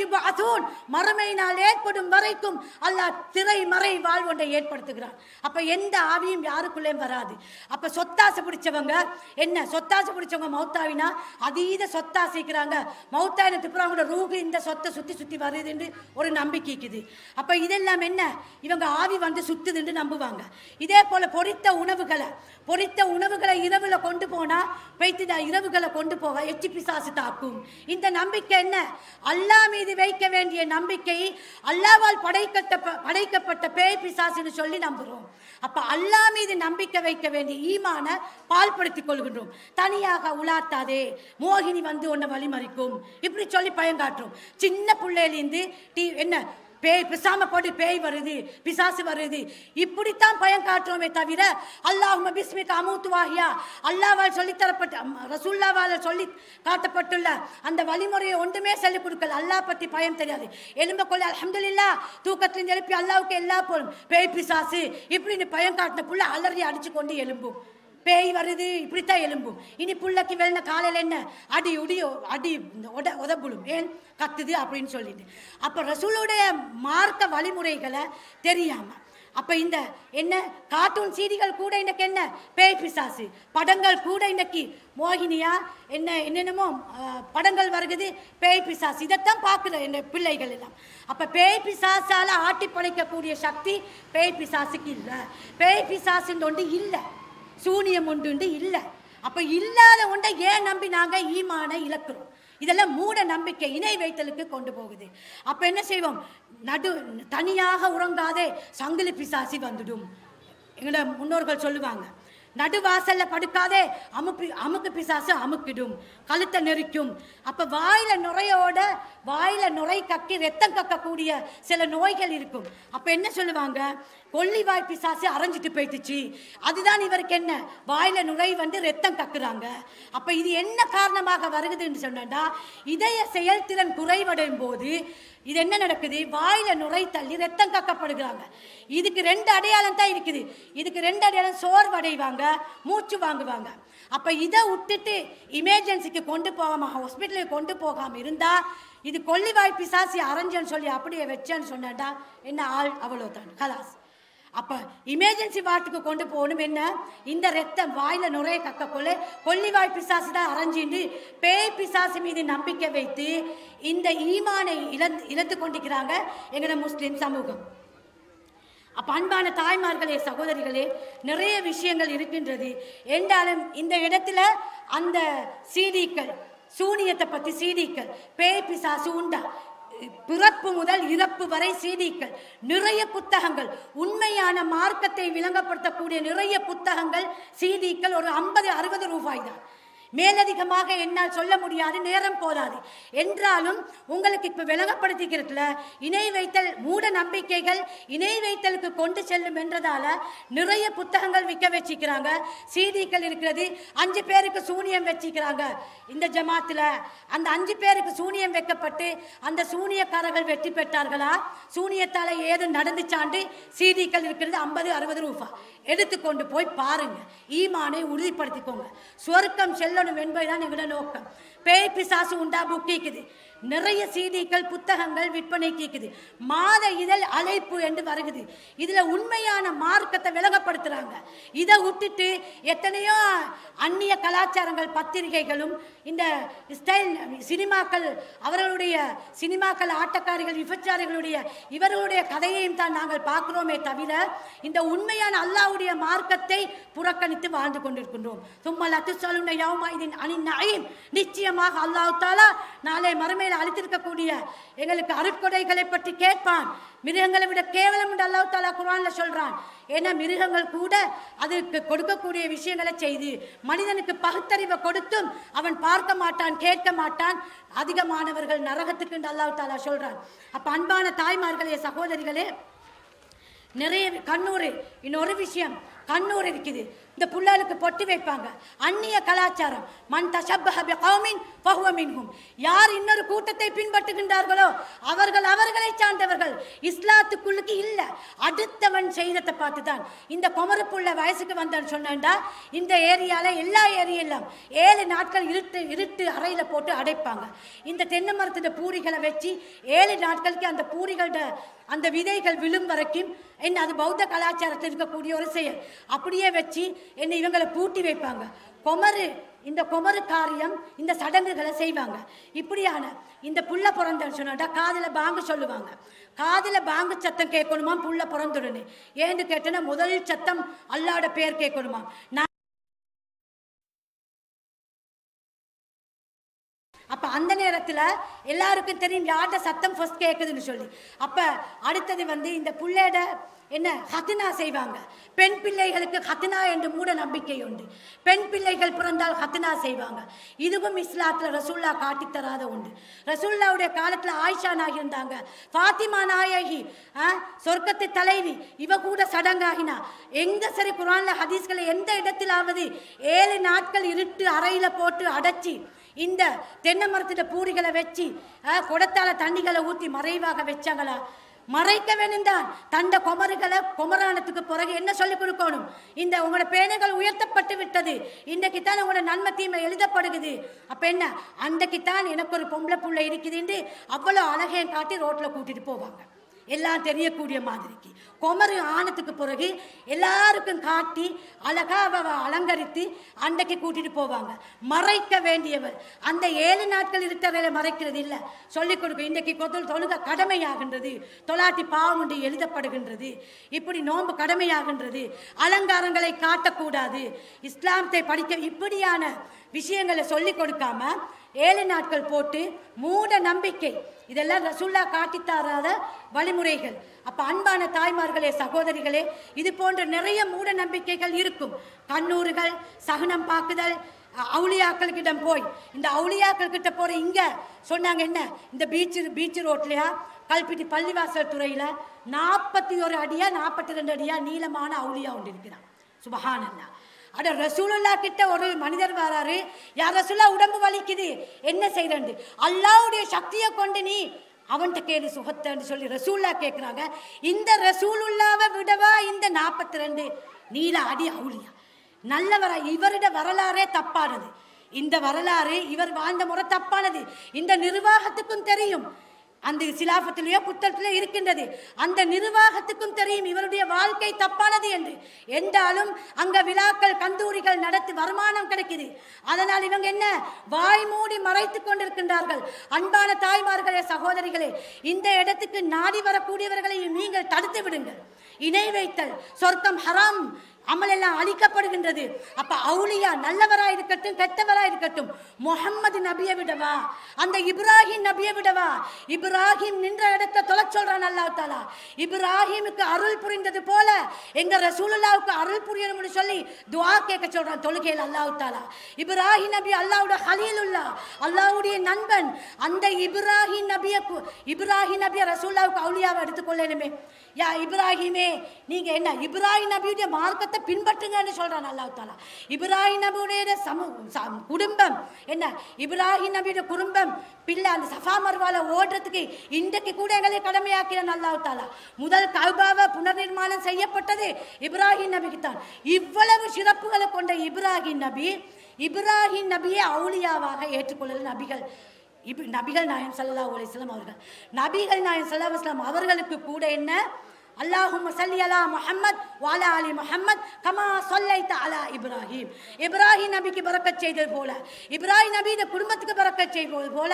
மறுமையினால் ஏற்படும் வரைக்கும் அல்லாஹ் திரை மறை வாழ்வொன்றை ஏற்படுத்துகிறான் அப்போ எந்த ஆவியும் யாருக்குள்ளேயும் வராது அப்போ சொத்தாசை பிடிச்சவங்க என்ன சொத்தாசு பிடிச்சவங்க மௌத்தாவினா அதீத சொத்தாசைக்கிறாங்க மௌத்தா என்ன திப்புறாங்களோட ரூகு இந்த சொத்தை சுற்றி சுற்றி வருதுன்னு ஒரு நம்பிக்கைக்குது அப்போ இதெல்லாம் என்ன இவங்க ஆவி வந்து சுத்துதுன்னு நம்புவாங்க இதே போல் பொறித்த உணவுகளை பொறித்த உணவுகளை இரவில் கொண்டு போனால் வைத்திட இரவுகளை கொண்டு போக எச்சி பிசாசு தாக்கும் இந்த நம்பிக்கை என்ன அல்லா மீது வைக்க வேண்டிய நம்பிக்கை அல்லாவால் படைக்கப்பட்ட படைக்கப்பட்ட பேய் பிசாசுன்னு சொல்லி நம்புகிறோம் அப்போ அல்லா மீது நம்பிக்கை வைக்க வேண்டிய ஈமான பால்படுத்திக் கொள்கின்றோம் தனியாக உலாத்தாதே மோகினி வந்து உன்னை வழிமறிக்கும் இப்படி சொல்லி பயங்காற்றும் சின்ன பிள்ளையிலேருந்து டி என்ன பேய் பிசாம போட்டு பேய் வருது பிசாசு வருது இப்படித்தான் பயம் காட்டுறோமே தவிர அல்லாஹ் பிஸ்மி காமூத்துவாகியா அல்லாவால் சொல்லித்தரப்பட்ட ரசுல்லாவால் சொல்லி காட்டப்பட்டுள்ள அந்த வழிமுறையை ஒன்றுமே சொல்லிக் கொடுக்கல அல்லாஹ் பற்றி பயம் தெரியாது எலும்ப கொள்ள அலமதுல்லா தூக்கத்திலிருந்து எழுப்பி அல்லாவுக்கு எல்லா போலும் பேய் பிசாசு இப்படி இப்படின்னு பயம் காட்டின புள்ள அலறி அடிச்சு கொண்டு எலும்பும் பேய் வருது இப்படித்தான் எலும்பும் இனி புள்ளக்கு வெளின காலையில் என்ன அடி உடியோ அடி உட உதப்புடும் ஏன் கத்துது அப்படின்னு சொல்லிட்டு அப்போ ரசூலுடைய மார்க்க வழிமுறைகளை தெரியாமல் அப்போ இந்த என்ன கார்ட்டூன் சீடிகள் கூட இன்றைக்கு என்ன பேய் பிசாசு படங்கள் கூட இன்றைக்கு மோகினியா என்ன என்னென்னமோ படங்கள் வருகுது பேய் பிசாசு இதைத்தான் பார்க்குற இந்த பிள்ளைகள் எல்லாம் அப்போ பேய் பிசாசால் ஆட்டி படைக்கக்கூடிய சக்தி பேய் பிசாசுக்கு இல்லை பேய் பிசாசுன்னு ஒன்று இல்லை சூனியம் ஒன்றுண்டு இல்லை அப்போ இல்லாத ஒன்றை ஏன் நம்பி நாங்கள் ஈமான இழக்கிறோம் இதெல்லாம் மூட நம்பிக்கை இணை வைத்தலுக்கு கொண்டு போகுது அப்போ என்ன செய்வோம் நடு தனியாக உறங்காதே சங்கிலி பிசாசி வந்துடும் எங்களோட முன்னோர்கள் சொல்லுவாங்க நடுவாசல்ல படுக்காதே அமுக்கு அமுக்கு பிசாசு அமுக்கிடும் கழுத்தை நெரிக்கும் அப்ப வாயில நுரையோட வாயில நுரை கக்கி ரத்தம் கக்கக்கூடிய சில நோய்கள் இருக்கும் அப்ப என்ன சொல்லுவாங்க வாய் பிசாசு அரைஞ்சிட்டு போயிட்டுச்சு அதுதான் இவருக்கு என்ன வாயில நுரை வந்து ரத்தம் கக்குறாங்க அப்ப இது என்ன காரணமாக வருகுதுன்னு சொன்னா இதய செயல்திறன் குறைவடையும் போது இது என்ன நடக்குது வாயில நுரை ரத்தம் கக்கப்படுகிறாங்க இதுக்கு ரெண்டு அடையாளம் தான் இருக்குது இதுக்கு ரெண்டு அடையாளம் சோர்வடைவாங்க மூச்சு வாங்குவாங்க அப்போ இதை விட்டுட்டு இமர்ஜென்சிக்கு கொண்டு போகாம ஹாஸ்பிட்டலுக்கு கொண்டு போகாமல் இருந்தால் இது வாய்ப்பு பிசாசி அரைஞ்சன்னு சொல்லி அப்படியே வச்சேன்னு சொன்னாட்டா என்ன ஆள் அவ்வளோதான் தான் கலாஸ் அப்போ இமர்ஜென்சி வார்டுக்கு கொண்டு போகணும் என்ன இந்த ரத்தம் வாயில் நுரைய கக்கக்குள்ள கொல்லிவாய் பிசாசு தான் அரைஞ்சின்னு பேய் பிசாசு மீது நம்பிக்கை வைத்து இந்த ஈமானை இழந்து இழந்து கொண்டிருக்கிறாங்க எங்களோட முஸ்லீம் சமூகம் அப்போ அன்பான தாய்மார்களே சகோதரிகளே நிறைய விஷயங்கள் இருக்கின்றது என்றாலும் இந்த இடத்துல அந்த சீடிக்கள் சூனியத்தை பற்றி சீடிக்கள் பேய் பிசாசு உண்டா பிறப்பு முதல் இறப்பு வரை செய்திகள் நிறைய புத்தகங்கள் உண்மையான மார்க்கத்தை விளங்கப்படுத்தக்கூடிய நிறைய புத்தகங்கள் செய்திகள் ஒரு ஐம்பது அறுபது ரூபாய் தான் மேலதிகமாக என்னால் சொல்ல முடியாது நேரம் போதாது என்றாலும் உங்களுக்கு இப்போ விளங்கப்படுத்திக்கிறதுல இணை வைத்தல் மூட நம்பிக்கைகள் இணை வைத்தலுக்கு கொண்டு செல்லும் என்றதால நிறைய புத்தகங்கள் விற்க வச்சிக்கிறாங்க சீதிகள் இருக்கிறது அஞ்சு பேருக்கு சூனியம் வச்சிக்கிறாங்க இந்த ஜமாத்தில் அந்த அஞ்சு பேருக்கு சூனியம் வைக்கப்பட்டு அந்த சூனியக்காரர்கள் வெற்றி பெற்றார்களா சூனியத்தால் ஏது நடந்துச்சாண்டு சீதிகள் இருக்கிறது ஐம்பது அறுபது ரூபா எடுத்துக்கொண்டு போய் பாருங்க ஈமானை உறுதிப்படுத்திக்கோங்க சொருக்கம் செல்ல எங்களோட வெண்பை தான் எங்களோட நோக்கம் பேய் பிசாசு புக் கேட்குது நிறைய சீடிகள் புத்தகங்கள் விற்பனை கேட்குது மாத இதழ் அழைப்பு என்று வருகுது இதில் உண்மையான மார்க்கத்தை விலகப்படுத்துகிறாங்க இதை விட்டுட்டு எத்தனையோ அந்நிய கலாச்சாரங்கள் பத்திரிகைகளும் இந்த ஸ்டைல் சினிமாக்கள் அவர்களுடைய சினிமாக்கள் ஆட்டக்காரிகள் விபச்சாரிகளுடைய இவர்களுடைய கதையையும் தான் நாங்கள் பார்க்குறோமே தவிர இந்த உண்மையான அல்லாவுடைய மார்க்கத்தை புறக்கணித்து வாழ்ந்து கொண்டிருக்கின்றோம் சும்மா லத்து சொல்லுன்ன யவுமா இதன் அணி நாயின் நிச்சயம் நிச்சயமாக அல்லாஹ் நாளை மறுமையில் அழித்திருக்கக்கூடிய எங்களுக்கு அருட்கொடைகளை பற்றி கேட்பான் மிருகங்களை விட கேவலம் என்று அல்லாஹ் தாலா குரானில் சொல்கிறான் ஏன்னா மிருகங்கள் கூட அதற்கு கொடுக்கக்கூடிய விஷயங்களை செய்து மனிதனுக்கு பகுத்தறிவை கொடுத்தும் அவன் பார்க்க மாட்டான் கேட்க மாட்டான் அதிகமானவர்கள் நரகத்துக்கு என்று அல்லாஹ் தாலா சொல்கிறான் அப்போ அன்பான தாய்மார்களே சகோதரிகளே நிறைய கண்ணூர் இன்னொரு விஷயம் கண்ணூர் இருக்குது இந்த பிள்ளைகளுக்கு பொட்டு வைப்பாங்க அந்நிய கலாச்சாரம் மண் தஷப்பஹபி கௌமின் பகுவமின்கும் யார் இன்னொரு கூட்டத்தை பின்பற்றுகின்றார்களோ அவர்கள் அவர்களை சார்ந்தவர்கள் இஸ்லாத்துக்குள்ளுக்கு இல்லை அடுத்தவன் செய்தத்தை பார்த்து தான் இந்த புள்ள வயசுக்கு வந்தேன்னு சொன்னேன்டா இந்த ஏரியாவில் எல்லா ஏரியெல்லாம் ஏழு நாட்கள் இருட்டு இருட்டு அறையில் போட்டு அடைப்பாங்க இந்த தென்னை மரத்து பூரிகளை வச்சு ஏழு நாட்களுக்கு அந்த பூரிகளோட அந்த விதைகள் விழும் வரைக்கும் என்ன அது பௌத்த கலாச்சாரத்தில் இருக்கக்கூடிய ஒரு செயல் அப்படியே வச்சு என்னை இவங்களை பூட்டி வைப்பாங்க கொமரு இந்த கொமரு காரியம் இந்த சடங்குகளை செய்வாங்க இப்படியான இந்த புள்ள பிறந்தன்னு சொன்னாட்டா காதில் பாங்கு சொல்லுவாங்க காதில் பாங்கு சத்தம் கேட்கணுமா புள்ள பிறந்துடுன்னு ஏன்னு கேட்டேன்னா முதல் சத்தம் அல்லாட பேர் கேட்கணுமா நான் அப்போ அந்த நேரத்தில் எல்லாருக்கும் தெரியும் யார்கிட்ட சத்தம் ஃபஸ்ட் கேட்குதுன்னு சொல்லி அப்போ அடுத்தது வந்து இந்த பிள்ளையோட என்ன ஹத்தினா செய்வாங்க பெண் பிள்ளைகளுக்கு ஹத்தினா என்று மூட நம்பிக்கை உண்டு பெண் பிள்ளைகள் பிறந்தால் ஹத்தினா செய்வாங்க இதுவும் இஸ்லாத்தில் ரசூல்லா காட்டித்தராத உண்டு ரசூல்லாவுடைய காலத்தில் ஆயிஷா நாகி இருந்தாங்க ஃபாத்திமா நாயகி சொர்க்கத்து தலைவி இவ கூட சடங்காகினா எங்கே சரி புராணில் ஹதீஸ்களை எந்த இடத்திலாவது ஏழு நாட்கள் இருட்டு அறையில் போட்டு அடைச்சி இந்த தென்னை மரத்துல பூரிகளை வச்சு குடத்தால தண்ணிகளை ஊற்றி மறைவாக வச்சாங்களா மறைக்க வேணும்தான் தந்த குமருகளை குமரானத்துக்கு பிறகு என்ன சொல்லிக் கொடுக்கணும் இந்த உங்களோட பேனைகள் உயர்த்தப்பட்டு விட்டது இன்றைக்கு தான் உங்களோட நன்மை தீமை எழுதப்படுகுது அப்ப என்ன அன்றைக்கு தான் எனக்கு ஒரு பொம்பளை புள்ள இருக்குதுன்னு அவ்வளோ அழகையும் காட்டி ரோட்டில் கூட்டிகிட்டு போவாங்க எல்லாம் தெரியக்கூடிய மாதிரிக்கு குமரி ஆனத்துக்கு பிறகு எல்லாருக்கும் காட்டி அழகாக அலங்கரித்து அன்றைக்கு கூட்டிட்டு போவாங்க மறைக்க வேண்டியவர் அந்த ஏழு நாட்கள் இருக்கிற மறைக்கிறது இல்லை சொல்லிக் கொடுக்கும் இன்றைக்கு கொத்தல் தொழுக கடமையாகின்றது தொலாட்டி பாவம் எழுதப்படுகின்றது இப்படி நோன்பு கடமையாகின்றது அலங்காரங்களை காட்டக்கூடாது இஸ்லாமத்தை படிக்க இப்படியான விஷயங்களை சொல்லிக் கொடுக்காம ஏழு நாட்கள் போட்டு மூட நம்பிக்கை இதெல்லாம் ரசுல்லா காட்டித்தாராத வழிமுறைகள் அப்போ அன்பான தாய்மார்களே சகோதரிகளே இது போன்ற நிறைய மூட நம்பிக்கைகள் இருக்கும் கண்ணூறுகள் சகுனம் பார்க்குதல் அவுளியாக்கள்கிட்டம் போய் இந்த அவுளியாக்கள் கிட்ட போகிற இங்கே சொன்னாங்க என்ன இந்த பீச்சு பீச்சு ரோட்லையா கல்பிட்டி பள்ளிவாசல் துறையில் நாற்பத்தி ஒரு அடியாக நாற்பத்தி ரெண்டு அடியாக நீளமான அவுளியா ஒன்று இருக்கிறான் சுபஹானல்லா அட ரசூலுல்லா கிட்ட ஒரு மனிதர் வராரு யார் ரசூலா உடம்பு வலிக்குது என்ன செய்யறண்டு அல்லாவுடைய சக்தியை கொண்டு நீ அவன்கிட்ட கேடு சுகத்தைன்னு சொல்லி ரசூல்லா கேட்குறாங்க இந்த ரசூலுல்லாவை விடவா இந்த நாற்பத்தி ரெண்டு நீல அடி அவுளியா நல்லவரா இவருட வரலாறே தப்பானது இந்த வரலாறு இவர் வாழ்ந்த முறை தப்பானது இந்த நிர்வாகத்துக்கும் தெரியும் அந்த சிலாபத்திலேயோ புத்தகத்திலே இருக்கின்றது அந்த நிர்வாகத்துக்கும் தெரியும் இவருடைய வாழ்க்கை தப்பானது என்று என்றாலும் அங்க விழாக்கள் கந்தூரிகள் நடத்தி வருமானம் கிடைக்குது அதனால் இவங்க என்ன வாய் மூடி மறைத்து கொண்டிருக்கின்றார்கள் அன்பான தாய்மார்களே சகோதரிகளே இந்த இடத்துக்கு நாடி வரக்கூடியவர்களையும் நீங்கள் தடுத்து விடுங்கள் இணை வைத்தல் சொர்க்கம் ஹராம் அமல் எல்லாம் அழிக்கப்படுகின்றது அப்ப அவுளியா நல்லவராய் இருக்கட்டும் கெட்டவராய் இருக்கட்டும் முகம்மது நபியை விடவா அந்த இப்ராஹிம் நபியை விடவா இப்ராஹிம் நின்ற இடத்தை தொலை சொல்றான் அல்லா தாலா இப்ராஹிமுக்கு அருள் புரிந்தது போல எங்க ரசூலுல்லாவுக்கு அருள் புரியணும்னு சொல்லி துவா கேட்க சொல்றான் தொழுகையில் அல்லாஹ் தாலா இப்ராஹிம் நபி அல்லாவோட உள்ளா அல்லாவுடைய நண்பன் அந்த இப்ராஹிம் நபியை இப்ராஹிம் நபியை ரசூல்லாவுக்கு அவுளியாவை எடுத்துக்கொள்ளணுமே யா இப்ராஹிமே நீங்கள் என்ன இப்ராஹிம் நபியுடைய மார்க்கத்தை பின்பற்றுங்கன்னு சொல்கிறான் அல்லாஹ் தாலா இப்ராஹிம் நபியுடைய சமு குடும்பம் என்ன இப்ராஹிம் நபியுடைய குடும்பம் பிள்ளை அந்த சஃபா மர்வால ஓடுறதுக்கு இன்றைக்கு கூட எங்களை கடமையாக்கிறான் அல்லாஹ் தாலா முதல் கல்பாவை புனர்நிர்மாணம் செய்யப்பட்டது இப்ராஹிம் நபிக்கு தான் இவ்வளவு சிறப்புகளை கொண்ட இப்ராஹிம் நபி இப்ராஹிம் நபியை அவுளியாவாக ஏற்றுக்கொள்ளல் நபிகள் இப்போ நபிகள் நாயம் சல்லா அலிஸ்லாம் அவர்கள் நபிகள் நாயம் சல்லா அஸ்லாம் அவர்களுக்கு கூட என்ன அல்லாஹும் சல்லி அலா முஹம்மத் வாலா அலி முஹம்மத் கமா சொல்லைத்த அலா இப்ராஹிம் இப்ராஹிம் நபிக்கு பறக்கச் செய்தது போல இப்ராஹிம் நபி இந்த குடும்பத்துக்கு பறக்கச் செய்வது போல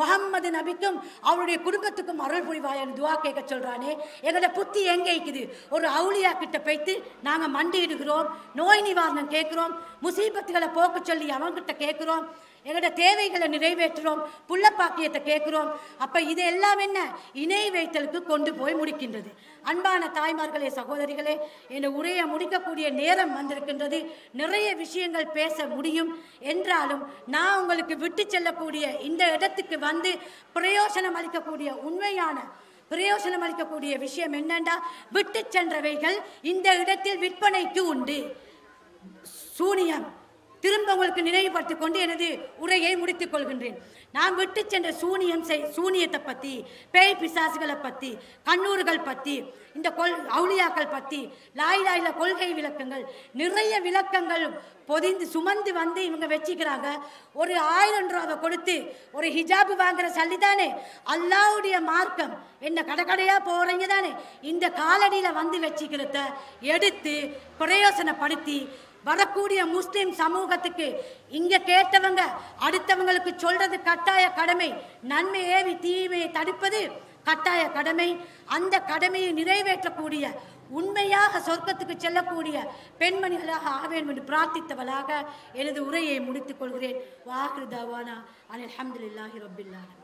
முகம்மது நபிக்கும் அவருடைய குடும்பத்துக்கும் அருள் புரிவாயன் துவா கேட்க சொல்கிறானே எங்களோட புத்தி எங்கே இருக்குது ஒரு அவுளியா கிட்ட போய்த்து நாங்கள் மண்டியிடுகிறோம் நோய் நிவாரணம் கேட்குறோம் முசீபத்துகளை போக்க சொல்லி அவங்கிட்ட கேட்குறோம் எங்களோட தேவைகளை நிறைவேற்றுறோம் புள்ள பாக்கியத்தை கேட்குறோம் அப்போ இது எல்லாம் என்ன இணை வைத்தலுக்கு கொண்டு போய் முடிக்கின்றது அன்பான தாய்மார்களே சகோதரிகளே என் உரையை முடிக்கக்கூடிய நேரம் வந்திருக்கின்றது நிறைய விஷயங்கள் பேச முடியும் என்றாலும் நான் உங்களுக்கு விட்டு செல்லக்கூடிய இந்த இடத்துக்கு வந்து பிரயோசனம் அளிக்கக்கூடிய உண்மையான பிரயோசனம் அளிக்கக்கூடிய விஷயம் என்னென்றா விட்டு சென்றவைகள் இந்த இடத்தில் விற்பனைக்கு உண்டு சூனியம் திரும்ப உங்களுக்கு நினைவுபடுத்தி கொண்டு எனது உரையை முடித்துக் கொள்கின்றேன் நான் விட்டு சென்ற சூனியம் செய் சூனியத்தை பற்றி பேய் பிசாசுகளை பற்றி கண்ணூர்கள் பற்றி இந்த கொள் அவுளியாக்கள் பற்றி லாயிலாயில கொள்கை விளக்கங்கள் நிறைய விளக்கங்கள் பொதிந்து சுமந்து வந்து இவங்க வச்சுக்கிறாங்க ஒரு ஆயிரம் ரூபாவை கொடுத்து ஒரு ஹிஜாபு வாங்குற சல்லிதானே அல்லாவுடைய மார்க்கம் என்ன கடைக்கடையாக போகிறீங்க தானே இந்த காலடியில் வந்து வச்சுக்கிறத எடுத்து பிரயோசனப்படுத்தி வரக்கூடிய முஸ்லிம் சமூகத்துக்கு இங்கே கேட்டவங்க அடுத்தவங்களுக்கு சொல்றது கட்டாய கடமை நன்மை ஏவி தீமையை தடுப்பது கட்டாய கடமை அந்த கடமையை நிறைவேற்றக்கூடிய உண்மையாக சொர்க்கத்துக்கு செல்லக்கூடிய பெண்மணிகளாக ஆவேன் என்று பிரார்த்தித்தவளாக எனது உரையை முடித்துக் கொள்கிறேன் வாஹிரு தவானா அனில் அஹமதுல்லாஹி